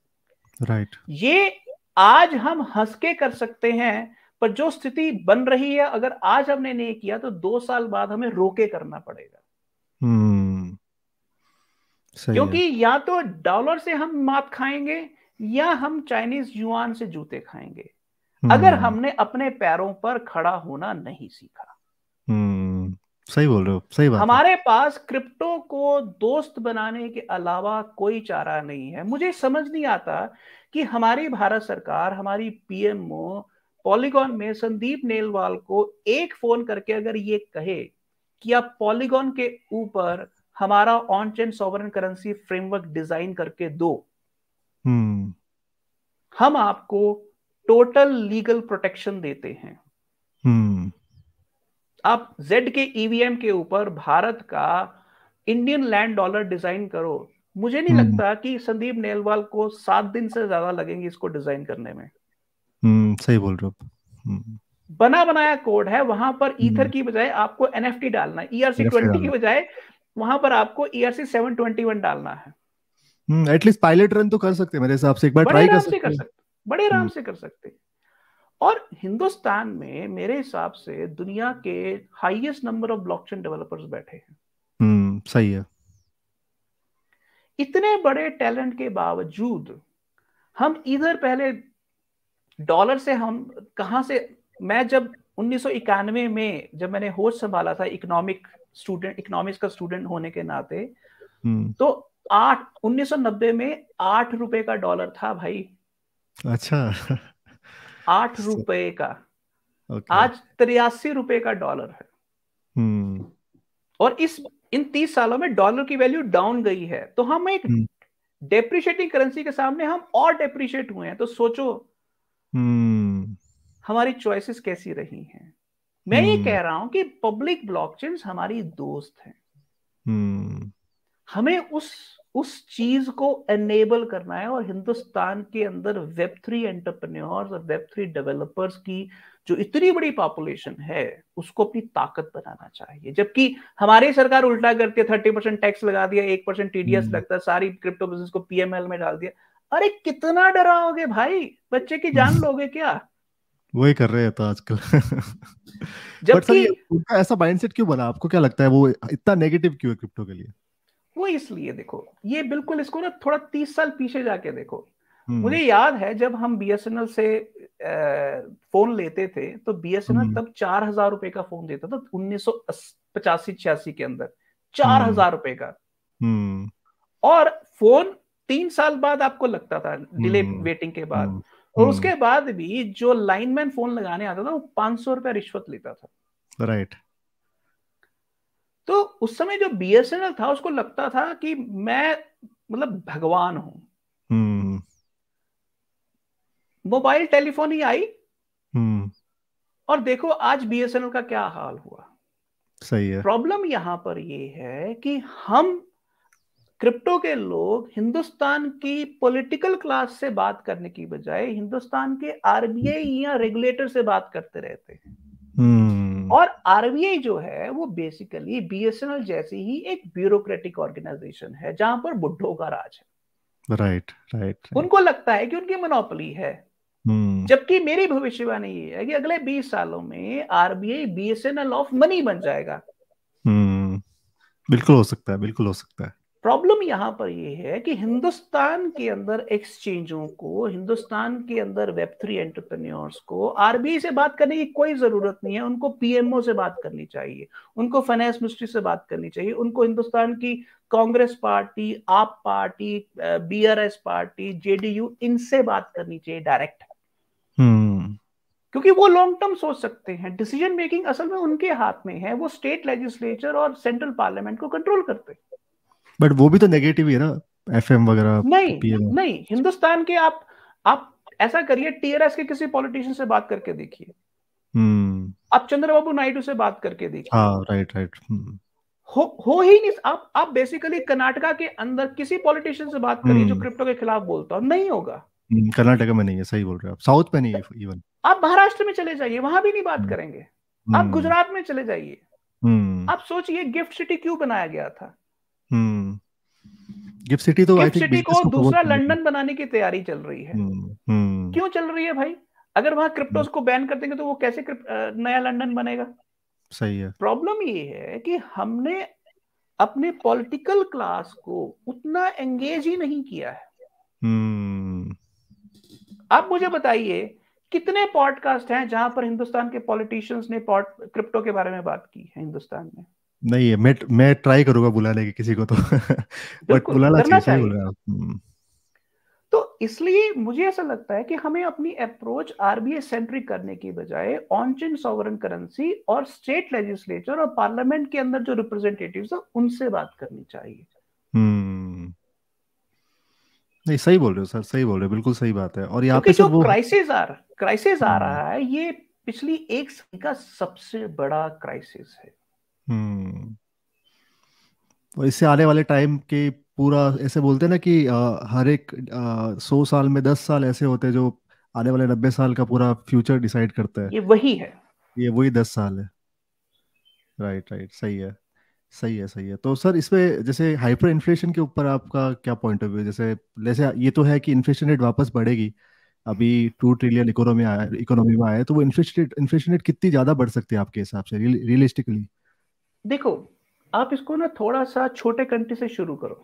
राइट right. ये आज हम हंस के कर सकते हैं पर जो स्थिति बन रही है अगर आज हमने नहीं किया तो दो साल बाद हमें रोके करना पड़ेगा hmm. क्योंकि या तो डॉलर से हम मात खाएंगे या हम चाइनीज युआन से जूते खाएंगे हम्म। अगर हमने अपने पैरों पर खड़ा होना नहीं सीखा हम्म, सही बोल रहे हो सही बात हमारे पास क्रिप्टो को दोस्त बनाने के अलावा कोई चारा नहीं है मुझे समझ नहीं आता कि हमारी भारत सरकार हमारी पीएमओ पॉलीगॉन में संदीप नेलवाल को एक फोन करके अगर ये कहे कि आप पॉलीगॉन के ऊपर हमारा on chain sovereign currency framework design करके दो हम्म। हम आपको टोटल लीगल प्रोटेक्शन देते हैं हम्म। आप जेड के ईवीएम e के ऊपर भारत का इंडियन लैंड डॉलर डिजाइन करो मुझे नहीं हम्म। लगता कि संदीप नेलवाल को सात दिन से ज्यादा लगेंगे इसको डिजाइन करने में सही बोल रहे हो बना बनाया कोड है वहां पर ईथर की बजाय आपको एनएफटी डालना ईआरसी ट्वेंटी e की बजाय वहां पर आपको ईआरसी सेवन ट्वेंटी वन डालना है एटलीस्ट पायलट रन तो कर सकते मेरे हिसाब से एक बार ट्राई कर सकते कर बड़े आराम हम्म। से कर सकते और हिंदुस्तान में मेरे हिसाब से दुनिया के highest number of blockchain developers बैठे हैं हम्म सही है इतने बड़े टैलेंट के बावजूद हम इधर पहले डॉलर से हम कहां से मैं जब 1991 में जब मैंने होस्ट संभाला था इकोनॉमिक स्टूडेंट इकोनॉमिक्स का स्टूडेंट होने के नाते हम्म। तो आठ उन्नीस में आठ रुपए का डॉलर था भाई अच्छा आठ रुपए का okay. आज त्रियासी रुपए का डॉलर है hmm. और इस इन तीस सालों में डॉलर की वैल्यू डाउन गई है तो हम एक डेप्रिशिएटिंग hmm. करेंसी के सामने हम और डेप्रिशिएट हुए हैं तो सोचो hmm. हमारी चॉइसेस कैसी रही हैं मैं ये हम्म। कह रहा हूं कि पब्लिक ब्लॉकचेन हमारी दोस्त हैं हमें उस उस चीज को एनेबल करना है और हिंदुस्तान के अंदर वेब थ्री एंटरप्रन्योर और वेब थ्री डेवलपर्स की जो इतनी बड़ी पॉपुलेशन है उसको अपनी ताकत बनाना चाहिए जबकि हमारी सरकार उल्टा करती है थर्टी परसेंट टैक्स लगा दिया एक परसेंट टीडीएस हम्म। लगता है सारी क्रिप्टो बिजनेस को पीएमएल में डाल दिया अरे कितना डराओगे भाई बच्चे की जान हम्म। लोगे क्या वही कर रहे हैं तो आजकल जबकि उनका ऐसा माइंडसेट क्यों बना आपको क्या लगता है वो इतना नेगेटिव क्यों है क्रिप्टो के लिए वो इसलिए देखो ये बिल्कुल इसको ना थोड़ा तीस साल पीछे जाके देखो हम्म। मुझे याद है जब हम बी से फोन लेते थे तो बी हम्म। तब चार हजार रुपए का फोन देता था उन्नीस सौ पचासी छियासी के अंदर चार हम्म। हजार रुपए का और फोन तीन साल बाद आपको लगता था डिले वेटिंग के बाद और उसके बाद भी जो लाइनमैन फोन लगाने आता था वो पांच सौ रुपया रिश्वत लेता था राइट right. तो उस समय जो बीएसएनएल था उसको लगता था कि मैं मतलब भगवान हूं हम्म। मोबाइल टेलीफोन ही आई हम्म। और देखो आज बीएसएनएल का क्या हाल हुआ सही है प्रॉब्लम यहां पर यह है कि हम क्रिप्टो के लोग हिंदुस्तान की पॉलिटिकल क्लास से बात करने की बजाय हिंदुस्तान के आरबीआई या रेगुलेटर से बात करते रहते हैं हम्म। हम्म। और आरबीआई जो है वो बेसिकली बीएसएनएल जैसी ही एक ब्यूरोक्रेटिक ऑर्गेनाइजेशन है जहां पर बुढ़ो का राज है राइट right, राइट right, उनको लगता है कि उनकी मोनोपली है hmm. जबकि मेरी भविष्यवाणी ये है कि अगले 20 सालों में आरबीआई बीएसएनएल ऑफ मनी बन जाएगा hmm. बिल्कुल हो सकता है बिल्कुल हो सकता है प्रॉब्लम यहां पर ये है कि हिंदुस्तान के अंदर एक्सचेंजों को हिंदुस्तान के अंदर वेब थ्री एंटरप्रेन्योर्स को आरबीआई से बात करने की कोई जरूरत नहीं है उनको पीएमओ से बात करनी चाहिए उनको फाइनेंस मिनिस्ट्री से बात करनी चाहिए उनको हिंदुस्तान की Congress party AAP party BRS party JDU इनसे बात करनी चाहिए डायरेक्ट hmm. क्योंकि वो लॉन्ग टर्म सोच सकते हैं डिसीजन मेकिंग असल में उनके हाथ में है वो स्टेट लेजिस्लेचर और सेंट्रल पार्लियामेंट को कंट्रोल करते हैं बट वो भी तो नेगेटिव ही है ना एफएम वगैरह नहीं नहीं हिंदुस्तान के आप आप ऐसा करिए टीआरएस के किसी पॉलिटिशियन से बात करके देखिए hmm. आप चंद्रबाबू नायडू से बात करके देखिए हाँ राइट राइट हम्म। हो हो ही नहीं आप आप बेसिकली कर्नाटका के अंदर किसी पॉलिटिशियन से बात करिए जो क्रिप्टो हम्म। के खिलाफ बोलता हो नहीं होगा कर्नाटका में नहीं है सही बोल रहे हो आप साउथ में नहीं है तो इवन आप महाराष्ट्र में चले जाइए वहां भी नहीं बात करेंगे आप गुजरात में चले जाइए आप सोचिए गिफ्ट सिटी क्यों बनाया गया था हम्म। गिफ्ट सिटी तो गिफ्ट सिटी को दूसरा लंदन बनाने की तैयारी चल रही है हम्म, हम्म। क्यों चल रही है भाई अगर वहां क्रिप्टोस को बैन कर देंगे तो वो कैसे नया लंदन बनेगा सही है प्रॉब्लम ये है कि हमने अपने पॉलिटिकल क्लास को उतना एंगेज ही नहीं किया है आप मुझे बताइए कितने पॉडकास्ट हैं जहां पर हिंदुस्तान के पॉलिटिशियंस ने क्रिप्टो के बारे में बात की है हिंदुस्तान में नहीं मैं मैं ट्राई करूंगा बुलाने की किसी को तो बट बुलाना चाहिए, चाहिए। हम्म। तो इसलिए मुझे ऐसा लगता है कि हमें अपनी अप्रोच आरबीआई सेंट्रिक करने की बजाय ऑन सॉवरन करेंसी और स्टेट लेजिस्लेचर और पार्लियामेंट के अंदर जो रिप्रेजेंटेटिव है उनसे बात करनी चाहिए हम्म नहीं सही बोल रहे हो सर सही बोल रहे हो बिल्कुल सही बात है और यहाँ पे जो वो... क्राइसिस आ रहा क्राइसिस आ हम्म। रहा है ये पिछली एक साल का सबसे बड़ा क्राइसिस है हम्म और इससे आने वाले टाइम के पूरा ऐसे बोलते हैं ना कि आ, हर एक सौ साल में दस साल ऐसे होते हैं जो आने वाले नब्बे साल का पूरा फ्यूचर डिसाइड करता है ये वही है ये वही दस साल है राइट राइट सही है सही है सही है तो सर इसमें जैसे हाइपर इन्फ्लेशन के ऊपर आपका क्या पॉइंट ऑफ व्यू जैसे जैसे ये तो है कि इन्फ्लेशन रेट वापस बढ़ेगी अभी टू ट्रिलियन इकोनॉमी आया इकोनॉमी में आया तो वो इन्फ्लेशन रेट इन्फ्लेशन रेट कितनी ज़्यादा बढ़ सकती है आपके हिसाब से रियलिस्टिकली रिल, देखो आप इसको ना थोड़ा सा छोटे कंट्री से शुरू करो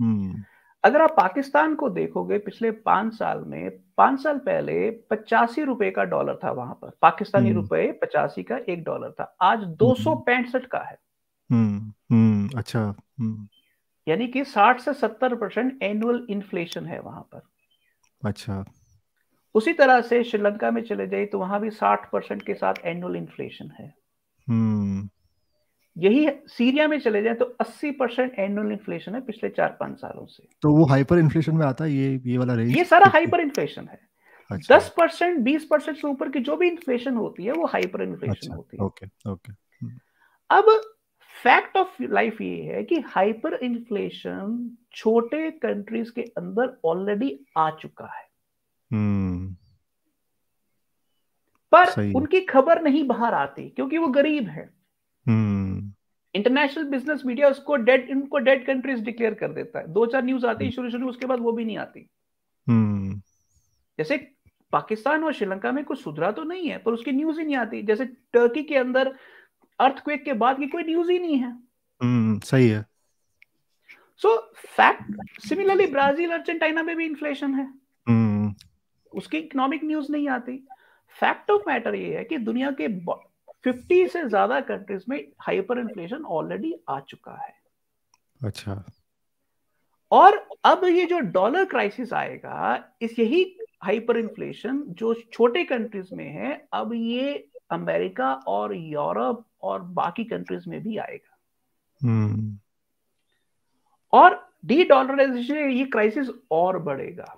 हम्म। अगर आप पाकिस्तान को देखोगे पिछले पांच साल में पांच साल पहले पचासी रुपए का डॉलर था वहां पर पाकिस्तानी हम्म। रुपए पचासी का एक डॉलर था आज दो सौ हम्म। पैंसठ का है अच्छा यानी कि साठ से सत्तर परसेंट एनुअल इन्फ्लेशन है वहां पर अच्छा उसी तरह से श्रीलंका में चले जाए तो वहां भी साठ परसेंट के साथ एनुअल इन्फ्लेशन है यही सीरिया में चले जाए तो 80 परसेंट एनुअल इन्फ्लेशन है पिछले चार पांच सालों से तो वो हाइपर इन्फ्लेशन में आता है ये ये वाला रेंज ये सारा हाइपर इन्फ्लेशन है अच्छा। दस परसेंट बीस परसेंट से ऊपर की जो भी इन्फ्लेशन होती है वो हाइपर इन्फ्लेशन अच्छा, होती है ओके ओके hmm। अब फैक्ट ऑफ लाइफ ये है कि हाइपर इन्फ्लेशन छोटे कंट्रीज के अंदर ऑलरेडी आ चुका है hmm। पर उनकी खबर नहीं बाहर आती क्योंकि वो गरीब है इंटरनेशनल बिजनेस मीडिया उसको डेड इनको डेड कंट्रीज डिक्लेयर कर देता है दो चार न्यूज आती है हम्म। शुरू शुरू उसके बाद वो भी नहीं आती हम्म। जैसे पाकिस्तान और श्रीलंका में कुछ सुधरा तो नहीं है पर उसकी न्यूज ही नहीं आती जैसे टर्की के अंदर अर्थक्वेक के बाद की कोई न्यूज ही नहीं है हम्म सही है so fact similarly Brazil Argentina में भी इन्फ्लेशन है हम्म। उसकी इकोनॉमिक न्यूज नहीं आती फैक्ट ऑफ मैटर ये है कि दुनिया के फिफ्टी से ज्यादा कंट्रीज में हाइपर इन्फ्लेशन ऑलरेडी आ चुका है अच्छा और अब ये जो डॉलर क्राइसिस आएगा इस यही हाइपर इन्फ्लेशन जो छोटे कंट्रीज में है अब ये अमेरिका और यूरोप और बाकी कंट्रीज में भी आएगा हम्म। और डी डॉलराइजेशन ये क्राइसिस और बढ़ेगा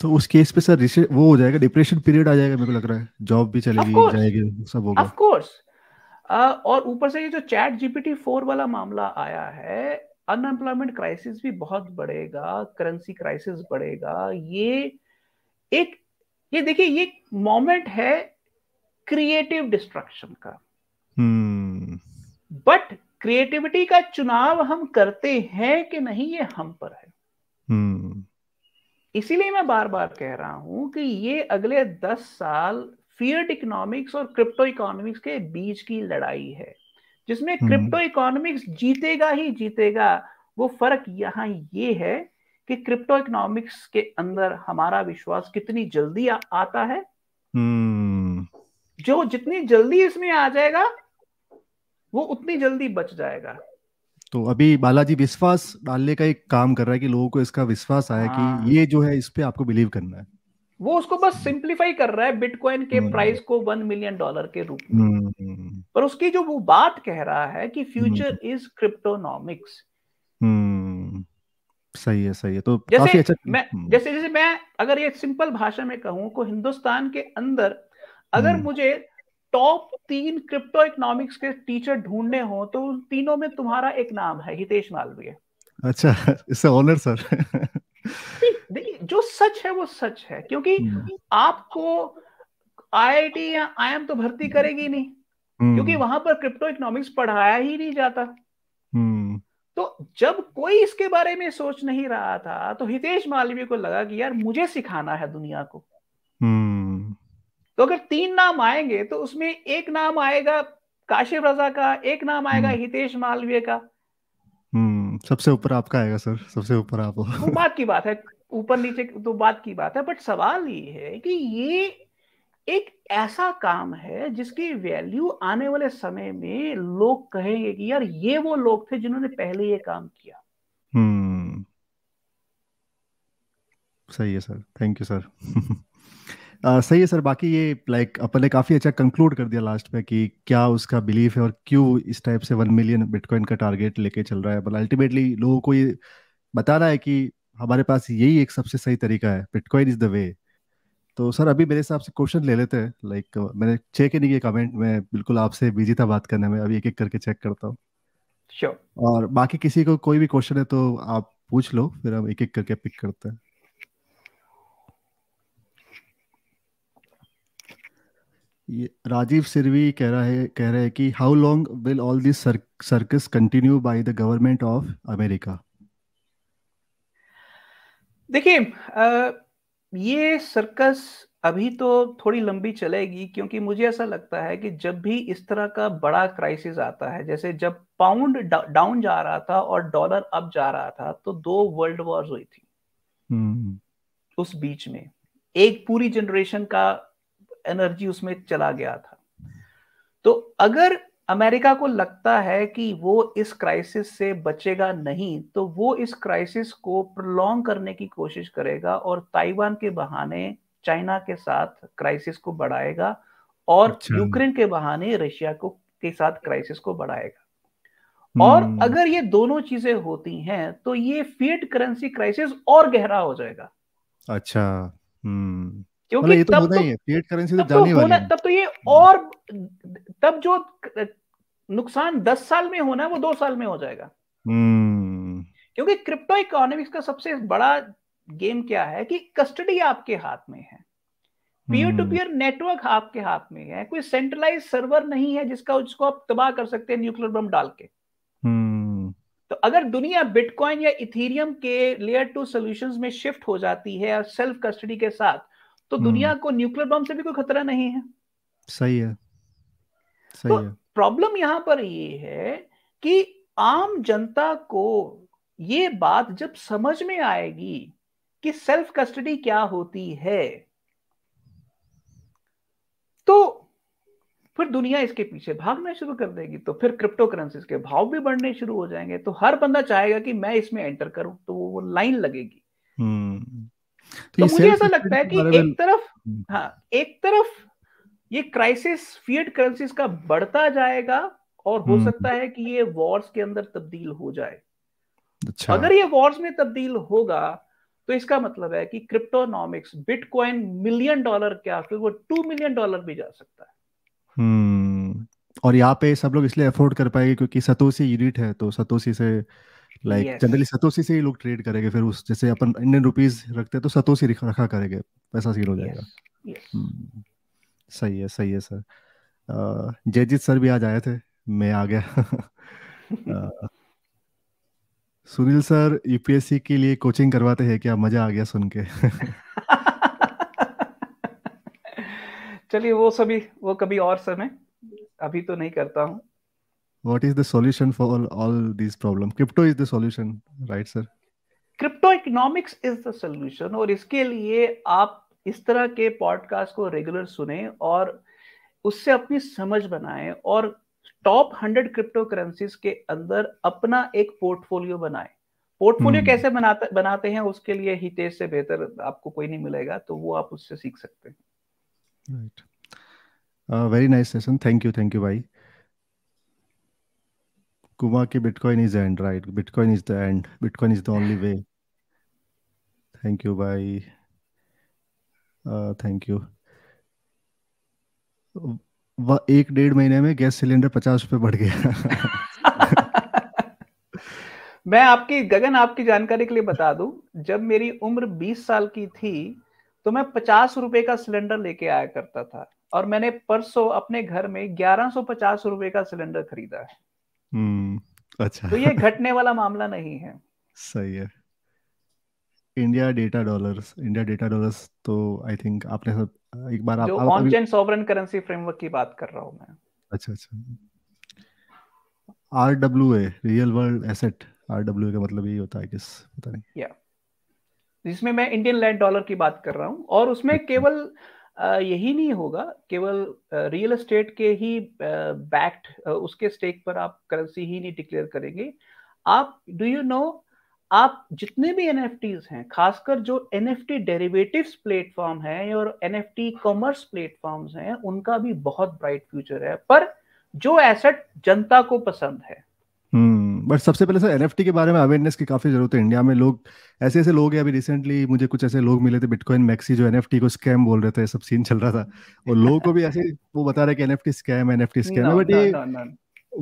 तो उस केस पे सर वो हो जाएगा डिप्रेशन पीरियड आ जाएगा मेरे को लग रहा है जॉब भी चलेगी जाएगी सब होगा ऑफ कोर्स और ऊपर से ये जो चैट जीपीटी फोर वाला मामला आया है अनएम्प्लॉयमेंट क्राइसिस भी बहुत बढ़ेगा करेंसी क्राइसिस बढ़ेगा ये एक ये देखिए ये मोमेंट है क्रिएटिव डिस्ट्रक्शन का बट हम्म। क्रिएटिविटी का चुनाव हम करते हैं कि नहीं ये हम पर है hmm. इसीलिए मैं बार बार कह रहा हूं कि ये अगले दस साल फियड इकोनॉमिक्स और क्रिप्टो इकोनॉमिक्स के बीच की लड़ाई है जिसमें हम्म। क्रिप्टो इकोनॉमिक्स जीतेगा ही जीतेगा वो फर्क यहाँ ये है कि क्रिप्टो इकोनॉमिक्स के अंदर हमारा विश्वास कितनी जल्दी आ, आता है हम्म। जो जितनी जल्दी इसमें आ जाएगा वो उतनी जल्दी बच जाएगा तो अभी बालाजी विश्वास डालने का एक काम कर रहा है कि लोगों को इसका विश्वास आया हाँ। कि ये जो है इस पे आपको बिलीव करना है वो उसको बस सिंप्लीफाई कर रहा है बिटकॉइन के प्राइस हम्म। को वन मिलियन डॉलर के रूप में हम्म। पर उसकी जो वो बात कह रहा है कि फ्यूचर इज क्रिप्टोनॉमिक्स सही है सही है तो जैसे काफी अच्छा मैं हम्म। जैसे जैसे मैं अगर ये सिंपल भाषा में कहूं को हिंदुस्तान के अंदर अगर मुझे टॉप तीन क्रिप्टो इकोनॉमिक्स के टीचर ढूंढने हो तो उन तीनों में तुम्हारा एक नाम है हितेश मालवीय अच्छा इससे ऑनर सर देखिए जो सच है वो सच है क्योंकि हम्म। आपको आईआईटी या आईएम तो भर्ती हम्म। करेगी नहीं क्योंकि हम्म। वहां पर क्रिप्टो इकोनॉमिक्स पढ़ाया ही नहीं जाता तो जब कोई इसके बारे में सोच नहीं रहा था तो हितेश मालवीय को लगा कि यार मुझे सिखाना है दुनिया को तो अगर तीन नाम आएंगे तो उसमें एक नाम आएगा काशिफ रजा का एक नाम आएगा हम्म। हितेश मालवीय का हम्म, सबसे ऊपर आपका आएगा सर सबसे ऊपर आप तो बात की बात है ऊपर नीचे तो बात की बात है बट सवाल ये है कि ये एक ऐसा काम है जिसकी वैल्यू आने वाले समय में लोग कहेंगे कि यार ये वो लोग थे जिन्होंने पहले ये काम किया हम्म सही है सर थैंक यू सर आ, सही है सर बाकी ये लाइक अपन ने काफी अच्छा कंक्लूड कर दिया लास्ट में कि क्या उसका बिलीफ है और क्यों इस टाइप से वन मिलियन बिटकॉइन का टारगेट लेके चल रहा है बट अल्टीमेटली लोगों को ये बताना है कि हमारे पास यही एक सबसे सही तरीका है बिटकॉइन इज द वे तो सर अभी मेरे हिसाब से क्वेश्चन ले लेते हैं लाइक मैंने चेक ही नहीं किया कमेंट में बिल्कुल आपसे बिजी था बात करने में अभी एक एक करके चेक करता हूँ sure. और बाकी किसी को कोई भी क्वेश्चन है तो आप पूछ लो फिर हम एक एक करके पिक करते हैं ये राजीव सिरवी कह रहा है कह रहे हैं कि how long will all this circus continue by the government of America देखिए ये सर्कस अभी तो थोड़ी लंबी चलेगी क्योंकि मुझे ऐसा लगता है कि जब भी इस तरह का बड़ा क्राइसिस आता है जैसे जब पाउंड डाउन जा रहा था और डॉलर अप जा रहा था तो दो वर्ल्ड वॉर्स हुई थी hmm. उस बीच में एक पूरी जनरेशन का एनर्जी उसमें चला गया था तो अगर अमेरिका को लगता है कि वो इस क्राइसिस से बचेगा नहीं तो वो इस क्राइसिस को प्रलोंग करने की कोशिश करेगा और ताइवान के बहाने चाइना के साथ क्राइसिस को बढ़ाएगा और अच्छा। यूक्रेन के बहाने रशिया को के साथ क्राइसिस को बढ़ाएगा और हम्म। अगर ये दोनों चीजें होती हैं तो ये फिएट करेंसी क्राइसिस और गहरा हो जाएगा अच्छा हम्म। मतलब क्योंकि ये तो होना तो, ही है फिएट करेंसी तो, तो जाने वाली है तब तो ये और तब जो नुकसान दस साल में होना है वो दो साल में हो जाएगा हम्म। क्योंकि क्रिप्टो इकोनॉमिक्स का सबसे बड़ा गेम क्या है कि कस्टडी आपके हाथ में है पीयर टू पीयर नेटवर्क आपके हाथ में है कोई सेंट्रलाइज सर्वर नहीं है जिसका उसको आप तबाह कर सकते हैं न्यूक्लियर बम डाल के हम्म। तो अगर दुनिया बिटकॉइन या इथेरियम के लेयर टू सॉल्यूशंस में शिफ्ट हो जाती है और सेल्फ कस्टडी के साथ तो दुनिया हम्म। को न्यूक्लियर बम से भी कोई खतरा नहीं है सही है सही तो है प्रॉब्लम यहां पर ये है कि आम जनता को ये बात जब समझ में आएगी कि सेल्फ कस्टडी क्या होती है तो फिर दुनिया इसके पीछे भागना शुरू कर देगी तो फिर क्रिप्टो करेंसी के भाव भी बढ़ने शुरू हो जाएंगे तो हर बंदा चाहेगा कि मैं इसमें एंटर करूं तो वो लाइन लगेगी हम्म। तो, तो मुझे ऐसा लगता है कि एक तरफ हम्म। हाँ एक तरफ ये क्राइसिस फियड करेंसीज का बढ़ता जाएगा और हो हम्म। सकता है कि ये वॉर्स के अंदर तब्दील हो जाए अच्छा। अगर ये वॉर्स में तब्दील होगा तो इसका मतलब है कि क्रिप्टोनॉमिक्स बिटकॉइन मिलियन डॉलर के आसपास वो टू मिलियन डॉलर भी जा सकता है हम्म। और यहाँ पे सब लोग इसलिए अफोर्ड कर पाएंगे क्योंकि सतोसी यूनिट है तो सतोसी से लाइक जनरली सतोसी से ही लोग ट्रेड करेंगे फिर उस जैसे अपन इंडियन रखते हैं तो सतोसी रखा करेंगे पैसा सील हो जाएगा हम्म, सही है सही है सर जयजीत सर भी आज आए थे मैं आ गया सुनील सर यूपीएससी के लिए कोचिंग करवाते हैं क्या मजा आ गया सुन के चलिए वो सभी वो कभी और समय अभी तो नहीं करता हूँ what is the solution for all, all these problems crypto is the solution right sir crypto economics is the solution aur iske liye aap is tarah ke podcast ko regular sune aur usse apni samajh banaye aur top hundred cryptocurrencies के अंदर अपना एक portfolio बनाएं portfolio कैसे बनाते बनाते हैं उसके लिए हितेश से बेहतर आपको कोई नहीं मिलेगा तो वो आप उससे सीख सकते हैं right very nice session thank you thank you भाई कुमा की bitcoin is end right bitcoin is the end bitcoin is the only way thank you Uh, thank you एक डेढ़ महीने में गैस सिलेंडर पचास रुपए बढ़ गया मैं आपकी गगन आपकी जानकारी के लिए बता दूं जब मेरी उम्र 20 साल की थी तो मैं पचास रुपए का सिलेंडर लेके आया करता था और मैंने परसों अपने घर में ग्यारह सौ पचास रुपए का सिलेंडर खरीदा है हम्म, अच्छा तो ये घटने वाला मामला नहीं है सही है India data dollars India data dollars तो आई थिंक आपने सब एक बार आप on chain sovereign currency framework की बात कर रहा हूं मैं अच्छा अच्छा R W A real world asset R W A का मतलब यही होता है किस पता नहीं या yeah. जिसमें मैं इंडियन लैंड डॉलर की बात कर रहा हूं और उसमें अच्छा। केवल यही नहीं होगा केवल रियल एस्टेट के ही बैक्ड उसके स्टेक पर आप करेंसी ही नहीं डिक्लेयर करेंगे आप डू यू नो आप जितने भी एन हैं खासकर जो N F T derivatives platform है और N F T commerce platform हैं उनका भी बहुत ब्राइट फ्यूचर है पर जो एसेट जनता को पसंद है hmm. बट सबसे पहले सर एनएफटी के बारे में अवेयरनेस की काफ़ी ज़रूरत है इंडिया में लोग ऐसे ऐसे लोग हैं अभी रिसेंटली मुझे कुछ ऐसे लोग मिले थे बिटकॉइन मैक्सी जो एनएफटी को स्कैम बोल रहे थे सब सीन चल रहा था और लोगों को भी ऐसे वो बता रहे कि एनएफटी स्कैम एनएफटी स्कैम है बट ये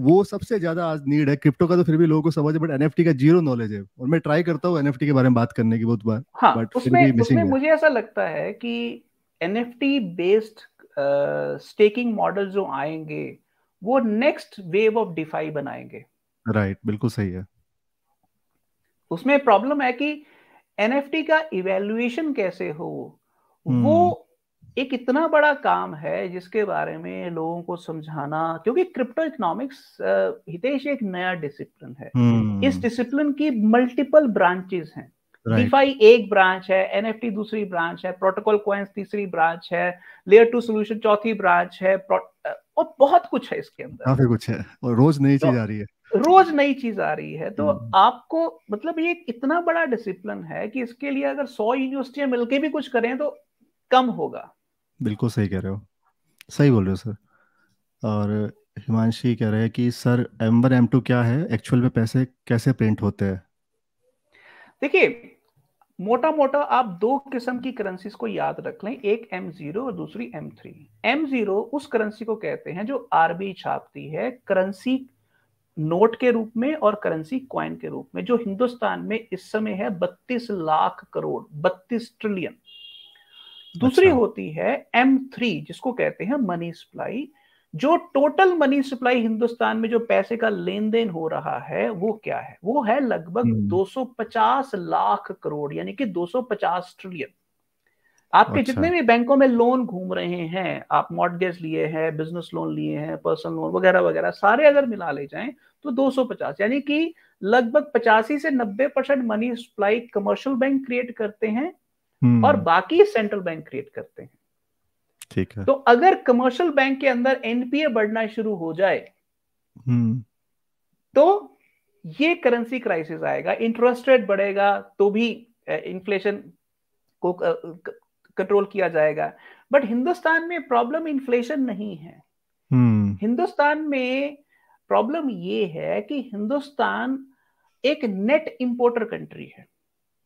वो सबसे ज्यादा आज नीड है क्रिप्टो का तो फिर भी लोगों को समझ है बट एनएफटी का जीरो नॉलेज है और मैं ट्राई करता हूँ एनएफटी के बारे में बात करने की बहुत बार हाँ, बट उसमें, उसमें मुझे ऐसा लगता है कि एनएफटी बेस्ड स्टेकिंग मॉडल जो आएंगे वो नेक्स्ट वेव ऑफ डिफाई बनाएंगे राइट बिल्कुल सही है उसमें प्रॉब्लम है कि एनएफटी का इवेल्युएशन कैसे हो वो हम्म। एक इतना बड़ा काम है जिसके बारे में लोगों को समझाना क्योंकि क्रिप्टो इकोनॉमिक्स हितेश एक नया डिसिप्लिन है हम्म। इस डिसिप्लिन की मल्टीपल ब्रांचेस हैं डिफाई एक ब्रांच है एनएफटी दूसरी ब्रांच है प्रोटोकॉल क्वेंस तीसरी ब्रांच है लेयर टू सोल्यूशन चौथी ब्रांच है और बहुत कुछ है इसके अंदर काफी कुछ है और रोज नई तो चीज आ रही है रोज नई चीज आ रही है तो हम्म। आपको मतलब ये इतना बड़ा डिसिप्लिन है कि इसके लिए अगर सौ यूनिवर्सिटियां मिलके भी कुछ करें तो कम होगा बिल्कुल सही कह रहे हो सही बोल रहे हो सर और हिमांशी कह रहे हैं कि sir M one M two क्या है एक्चुअल में पैसे कैसे प्रिंट होते हैं देखिए मोटा मोटा आप दो किस्म की करेंसीज को याद रख लें एक एम जीरो और दूसरी एम थ्री एम जीरो उस करेंसी को कहते हैं जो आरबी छापती है करेंसी नोट के रूप में और करेंसी क्वाइन के रूप में जो हिंदुस्तान में इस समय है 32 लाख करोड़ 32 ट्रिलियन दूसरी अच्छा। होती है एम थ्री जिसको कहते हैं मनी सप्लाई जो टोटल मनी सप्लाई हिंदुस्तान में जो पैसे का लेन देन हो रहा है वो क्या है वो है लगभग 250 हम्म। लाख करोड़ यानी कि 250 ट्रिलियन आपके अच्छा। जितने भी बैंकों में लोन घूम रहे हैं आप मॉडगेज लिए हैं बिजनेस लोन लिए हैं पर्सनल लोन वगैरह वगैरह सारे अगर मिला ले जाएं तो 250 यानी कि लगभग पचासी से नब्बे percent money supply commercial bank create करते हैं हम्म। और बाकी सेंट्रल बैंक क्रिएट करते हैं ठीक है तो अगर कमर्शियल बैंक के अंदर एनपीए बढ़ना शुरू हो जाए हम्म। तो ये करेंसी क्राइसिस आएगा इंटरेस्ट रेट बढ़ेगा तो भी इन्फ्लेशन को कंट्रोल किया जाएगा बट हिंदुस्तान में प्रॉब्लम इन्फ्लेशन नहीं है हम्म। हिंदुस्तान में प्रॉब्लम ये है कि हिंदुस्तान एक नेट इंपोर्टर कंट्री है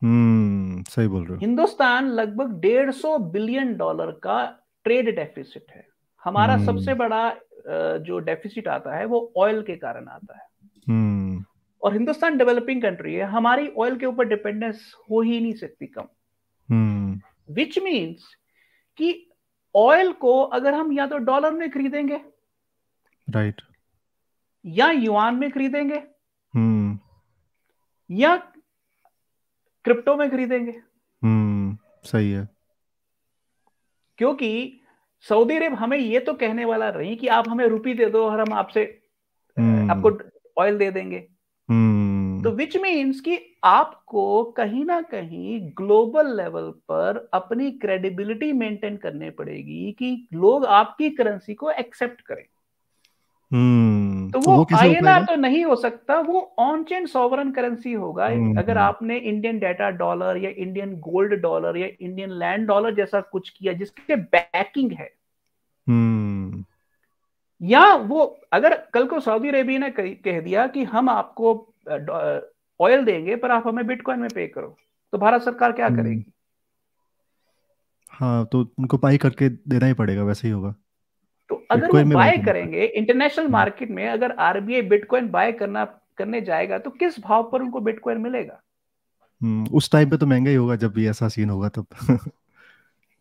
हम्म, सही बोल रहे हो हिंदुस्तान लगभग डेढ़ सौ बिलियन डॉलर का ट्रेड डेफिसिट है हमारा hmm. सबसे बड़ा जो डेफिसिट आता है वो ऑयल के कारण आता है hmm. और हिंदुस्तान डेवलपिंग कंट्री है हमारी ऑयल के ऊपर डिपेंडेंस हो ही नहीं सकती कम विच hmm. मीन्स कि ऑयल को अगर हम या तो डॉलर में खरीदेंगे राइट right. या युआन में खरीदेंगे hmm. या क्रिप्टो में खरीदेंगे hmm. सही है क्योंकि सऊदी अरब हमें ये तो कहने वाला नहीं कि आप हमें रुपी दे दो और हम आपसे हम्म। आपको ऑयल दे देंगे हम्म। तो विच मीन्स कि आपको कहीं ना कहीं ग्लोबल लेवल पर अपनी क्रेडिबिलिटी मेंटेन करने पड़ेगी कि लोग आपकी करेंसी को एक्सेप्ट करें hmm. तो, तो वो, तो आई तो नहीं हो सकता वो ऑन चेन सॉवरन करेंसी होगा हम्म, हम्म। अगर आपने इंडियन डेटा डॉलर या इंडियन गोल्ड डॉलर या इंडियन लैंड डॉलर जैसा कुछ किया जिसके बैकिंग है हम्म। या वो अगर कल को सऊदी अरेबिया ने कह दिया कि हम आपको ऑयल देंगे पर आप हमें बिटकॉइन में पे करो तो भारत सरकार क्या करेगी हाँ तो उनको पाई करके देना ही पड़ेगा वैसे ही होगा अगर वो बाय करेंगे इंटरनेशनल मार्केट हाँ। में अगर आरबीआई बिटकॉइन बाय करना करने जाएगा तो किस भाव पर उनको बिटकॉइन मिलेगा हम्म, उस टाइम पे तो महंगा ही होगा जब भी ऐसा सीन होगा तब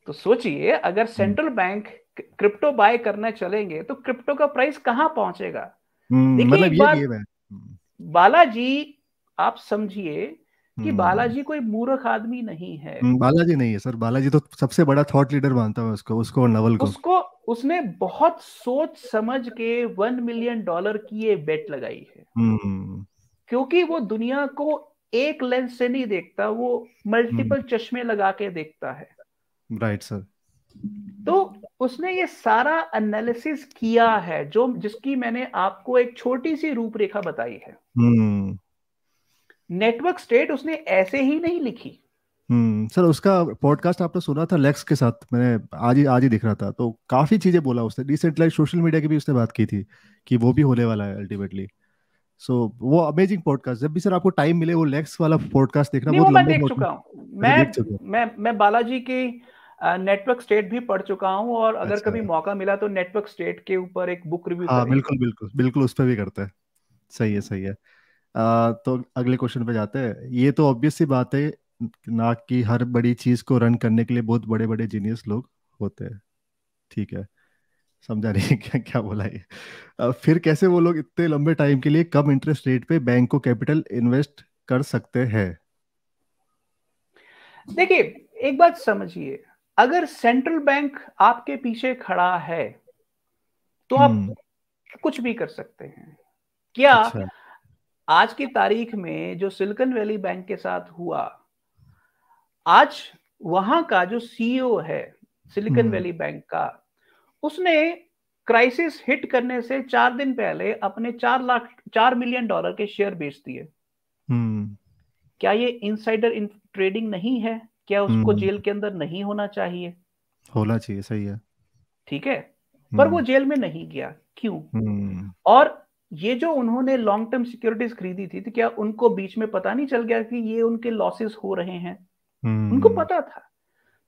तो सोचिए अगर सेंट्रल बैंक क्रिप्टो बाय करने चलेंगे तो क्रिप्टो का प्राइस कहाँ पहुंचेगा हम्म, देखिए मतलब हम्म। बालाजी आप समझिए कि हम्म। बालाजी कोई मूर्ख आदमी नहीं है हम्म, बालाजी नहीं है सर बालाजी तो सबसे बड़ा थॉट लीडर मानता हूँ उसको उसको नवल को उसको उसने बहुत सोच समझ के वन मिलियन डॉलर की ये बेट लगाई है हम्म। क्योंकि वो दुनिया को एक लेंस से नहीं देखता वो मल्टीपल चश्मे लगा के देखता है राइट सर तो उसने ये सारा एनालिसिस किया है जो जिसकी मैंने आपको एक छोटी सी रूपरेखा बताई है नेटवर्क स्टेट उसने ऐसे ही नहीं लिखी हम्म सर उसका पॉडकास्ट आपने सुना था लेक्स के साथ मैंने आज ही आज ही दिख रहा था तो काफी चीजें बोला उसने डिसेंट्रलाइज सोशल मीडिया की भी उसने बात की थी कि वो भी होने वाला है अल्टीमेटली सो so, वो अमेजिंग पॉडकास्ट जब भी सर आपको टाइम मिले वो लेक्स वाला पॉडकास्ट देखना बहुत मैं देख चुका हूँ मैं, मैं मैं मैं बालाजी की नेटवर्क स्टेट भी पढ़ चुका हूँ और अगर अच्छा। कभी मौका मिला तो नेटवर्क स्टेट के ऊपर एक बुक रिव्यू हाँ बिल्कुल बिल्कुल बिल्कुल उस पर भी करता है सही है सही है तो अगले क्वेश्चन पे जाते हैं ये तो ऑब्वियस सी बात है ना कि हर बड़ी चीज को रन करने के लिए बहुत बड़े बड़े जीनियस लोग होते हैं ठीक है समझा नहीं क्या क्या बोला ये फिर कैसे वो लोग इतने लंबे टाइम के लिए कम इंटरेस्ट रेट पे बैंक को कैपिटल इन्वेस्ट कर सकते हैं देखिए एक बात समझिए अगर सेंट्रल बैंक आपके पीछे खड़ा है तो आप हम्म। कुछ भी कर सकते हैं क्या अच्छा। आज की तारीख में जो सिलिकन वैली बैंक के साथ हुआ आज वहां का जो सीईओ e है सिलिकन हम्म। वैली बैंक का उसने क्राइसिस हिट करने से चार दिन पहले अपने चार लाख चार मिलियन डॉलर के शेयर बेच दिए हम्म। क्या ये इनसाइडर इन ट्रेडिंग नहीं है क्या उसको हम्म। जेल के अंदर नहीं होना चाहिए होना चाहिए सही है ठीक है पर वो जेल में नहीं गया क्यों और ये जो उन्होंने लॉन्ग टर्म सिक्योरिटीज खरीदी थी तो क्या उनको बीच में पता नहीं चल गया कि ये उनके लॉसेस हो रहे हैं hmm. उनको हम्म। पता था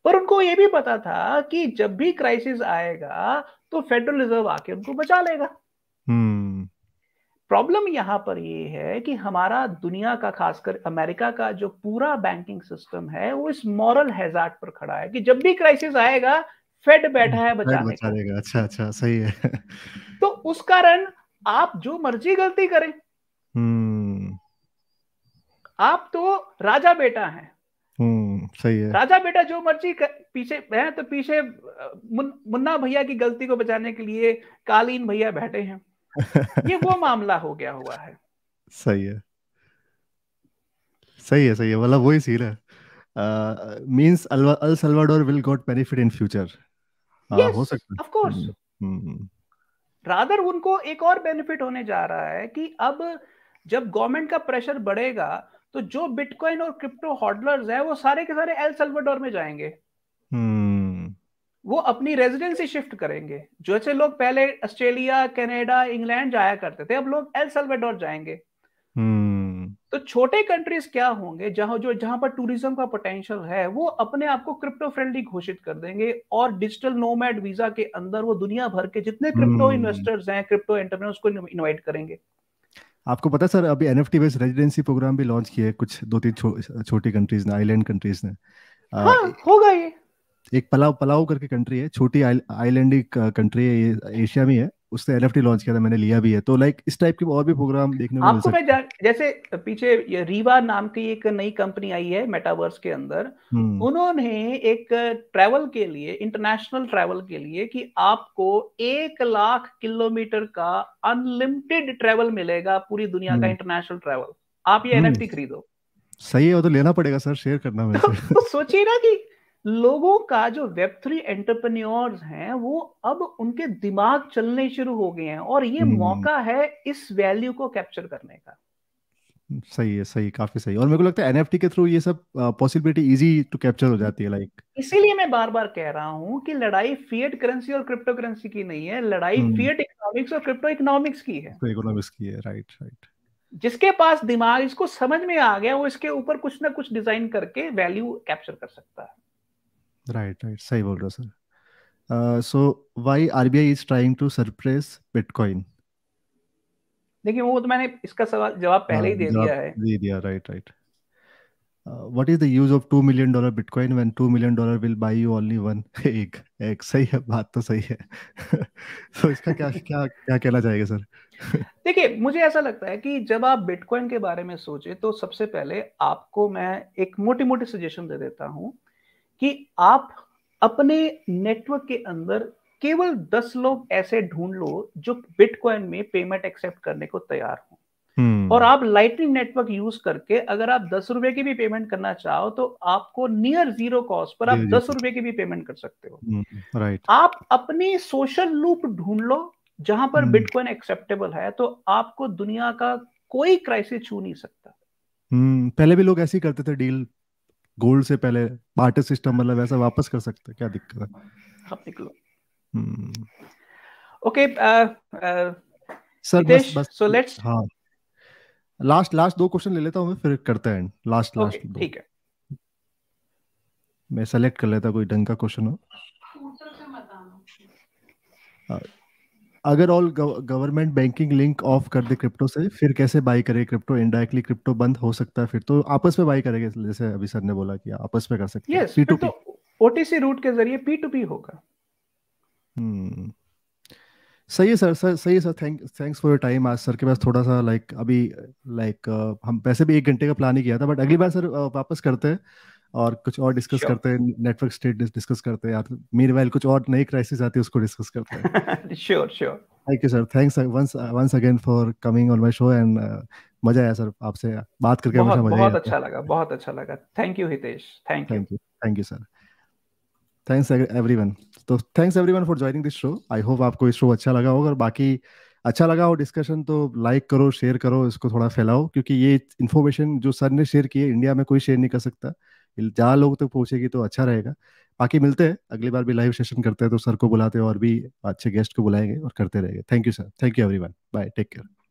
पर उनको ये भी पता था कि जब भी क्राइसिस आएगा तो फेडरल रिजर्व आके उनको बचा लेगा hmm. प्रॉब्लम यहां पर ये है कि हमारा दुनिया का खासकर अमेरिका का जो पूरा बैंकिंग सिस्टम है वो इस मॉरल हैजार्ड पर खड़ा है कि जब भी क्राइसिस आएगा फेड बैठा है बचाने बचा लेगा अच्छा अच्छा सही है तो उस कारण आप जो मर्जी गलती करें हम्म। आप तो राजा बेटा है हम्म, सही है राजा बेटा जो मर्जी कर, पीछे है तो पीछे मुन, मुन्ना भैया की गलती को बचाने के लिए कालीन भैया बैठे हैं ये वो मामला हो गया हुआ है सही है सही है सही है मतलब वही सीन है means El Salvador will got benefit in future हो सकता है ऑफ कोर्स रादर उनको एक और बेनिफिट होने जा रहा है कि अब जब गवर्नमेंट का प्रेशर बढ़ेगा तो जो बिटकॉइन और क्रिप्टो हॉडलर्स है वो सारे के सारे एल सल्वाडोर में जाएंगे hmm. वो अपनी रेजिडेंसी शिफ्ट करेंगे जैसे लोग पहले ऑस्ट्रेलिया कनाडा इंग्लैंड जाया करते थे अब लोग एल सल्वाडोर जाएंगे hmm. तो छोटे कंट्रीज क्या होंगे जहां जो जहां पर टूरिज्म का पोटेंशियल है वो अपने आप को क्रिप्टो फ्रेंडली घोषित कर देंगे और डिजिटल नोमैड वीजा के अंदर वो दुनिया भर के जितने क्रिप्टो हम्म। इन्वेस्टर्स हैं क्रिप्टो एंटरप्रेन्योर्स को इनवाइट करेंगे आपको पता सर अभी N F T based residency program भी लॉन्च किया है कुछ दो तीन छो, छोटी कंट्रीज ने आईलैंड कंट्रीज ने हाँ, होगा ये एक पलाव पलाव करके कंट्री है छोटी आइलैंडी कंट्री है एशिया में है उसने एफ लॉन्च किया था मैंने लिया भी है तो लाइक इस टाइप के और भी प्रोग्राम देखने को आपको मैं जैसे पीछे रीवा नाम की एक नई कंपनी आई है मेटावर्स के अंदर हम्म। उन्होंने एक ट्रैवल के लिए इंटरनेशनल ट्रैवल के लिए कि आपको एक लाख किलोमीटर का अनलिमिटेड ट्रैवल मिलेगा पूरी दुनिया का इंटरनेशनल हम्म। ट्रैवल आप ये एन खरीदो सही है वो तो लेना पड़ेगा सर शेयर करना मेरे तो, तो सोचिए ना कि लोगों का जो वेब थ्री एंटरप्रन्योर्स हैं वो अब उनके दिमाग चलने शुरू हो गए हैं और ये हम्म। मौका है इस वैल्यू को कैप्चर करने का सही है सही काफी सही और मेरे को लगता है एनएफटी के थ्रू ये सब पॉसिबिलिटी इजी टू कैप्चर हो जाती है लाइक इसीलिए मैं बार बार कह रहा हूँ कि लड़ाई फिएट करेंसी और क्रिप्टो करेंसी की नहीं है लड़ाई फिएट हम्म। इकोनॉमिक्स और क्रिप्टो इकोनॉमिक्स की है तो इकोनॉमिक्स की है राइट राइट जिसके पास दिमाग इसको समझ में आ गया वो इसके ऊपर कुछ ना कुछ डिजाइन करके वैल्यू कैप्चर कर सकता है राइट राइट सही बोल रहे हो sir so why RBI is trying to suppress bitcoin देखिए वो तो मैंने इसका सवाल जवाब पहले ही हाँ, दे दिया है दे दिया right right what is the use of 2 million dollar bitcoin when 2 million dollar will buy you only one एक एक सही है बात तो सही है तो इसका क्या क्या क्या कहना चाहेंगे सर देखिए मुझे ऐसा लगता है कि जब आप बिटकॉइन के बारे में सोचे तो सबसे पहले आपको मैं एक मोटी मोटी सजेशन दे देता हूँ कि आप अपने नेटवर्क के अंदर केवल दस लोग ऐसे ढूंढ लो जो बिटकॉइन में पेमेंट एक्सेप्ट करने को तैयार हो हम्म। और आप लाइटनिंग नेटवर्क यूज करके अगर आप दस रुपए की भी पेमेंट करना चाहो तो आपको नियर जीरो कॉस्ट पर आप दस रुपए की भी पेमेंट कर सकते हो राइट हम्म, आप अपनी सोशल लूप ढूंढ लो जहां पर बिटकॉइन हम्म। एक्सेप्टेबल है तो आपको दुनिया का कोई क्राइसिस छू नहीं सकता पहले भी लोग ऐसे ही करते थे डील गोल्ड से पहले बाटे सिस्टम मतलब वैसा वापस कर सकते क्या दिक्कत है आप हाँ, निकलो okay hmm. uh, uh, sir बस बस सो लेट्स हाँ लास्ट लास्ट दो क्वेश्चन ले लेता हूँ मैं फिर करते हैं लास्ट लास्ट okay, ठीक है मैं सेलेक्ट कर लेता कोई ढंग का क्वेश्चन हो अगर all government banking link off कर दे क्रिप्टो से फिर कैसे बाई करे क्रिप्टो इनडायरेक्टली क्रिप्टो बंद हो सकता है फिर तो आपस में बाई करेंगे जैसे अभी सर ने बोला कि आपस में कर सकते हैं P two P OTC route के जरिए पी टू पी होगा हम्म। सही है सर सर सही है sir thank thanks for your time आज सर के पास थोड़ा सा लाइक अभी लाइक हम वैसे भी एक घंटे का प्लान ही किया था बट अगली बार सर वापस करते हैं और कुछ और डिस्कस sure. करते हैं नेटवर्क स्टेट डिस्कस करते हैं वेल तो कुछ और नई क्राइसिस आती है उसको डिस्कस करते हैं sure sure thank you sir thanks once once again for coming on my show and मजा आया सर आपसे बात करके बहुत, मजा बहुत अच्छा लगा बहुत अच्छा लगा thank you Hitesh thank thank you thank you sir thanks everyone तो thanks everyone for joining this show I hope आपको इस शो अच्छा लगा होगा और बाकी अच्छा लगा हो डिस्कशन तो लाइक करो शेयर करो इसको थोड़ा फैलाओ क्योंकि ये इन्फॉर्मेशन जो सर ने शेयर की है इंडिया में कोई शेयर नहीं कर सकता ज्यादा लोग तक तो पहुंचेगी तो अच्छा रहेगा बाकी मिलते हैं अगली बार भी लाइव सेशन करते हैं तो सर को बुलाते हैं और भी अच्छे गेस्ट को बुलाएंगे और करते रहेंगे thank you sir thank you every bye take care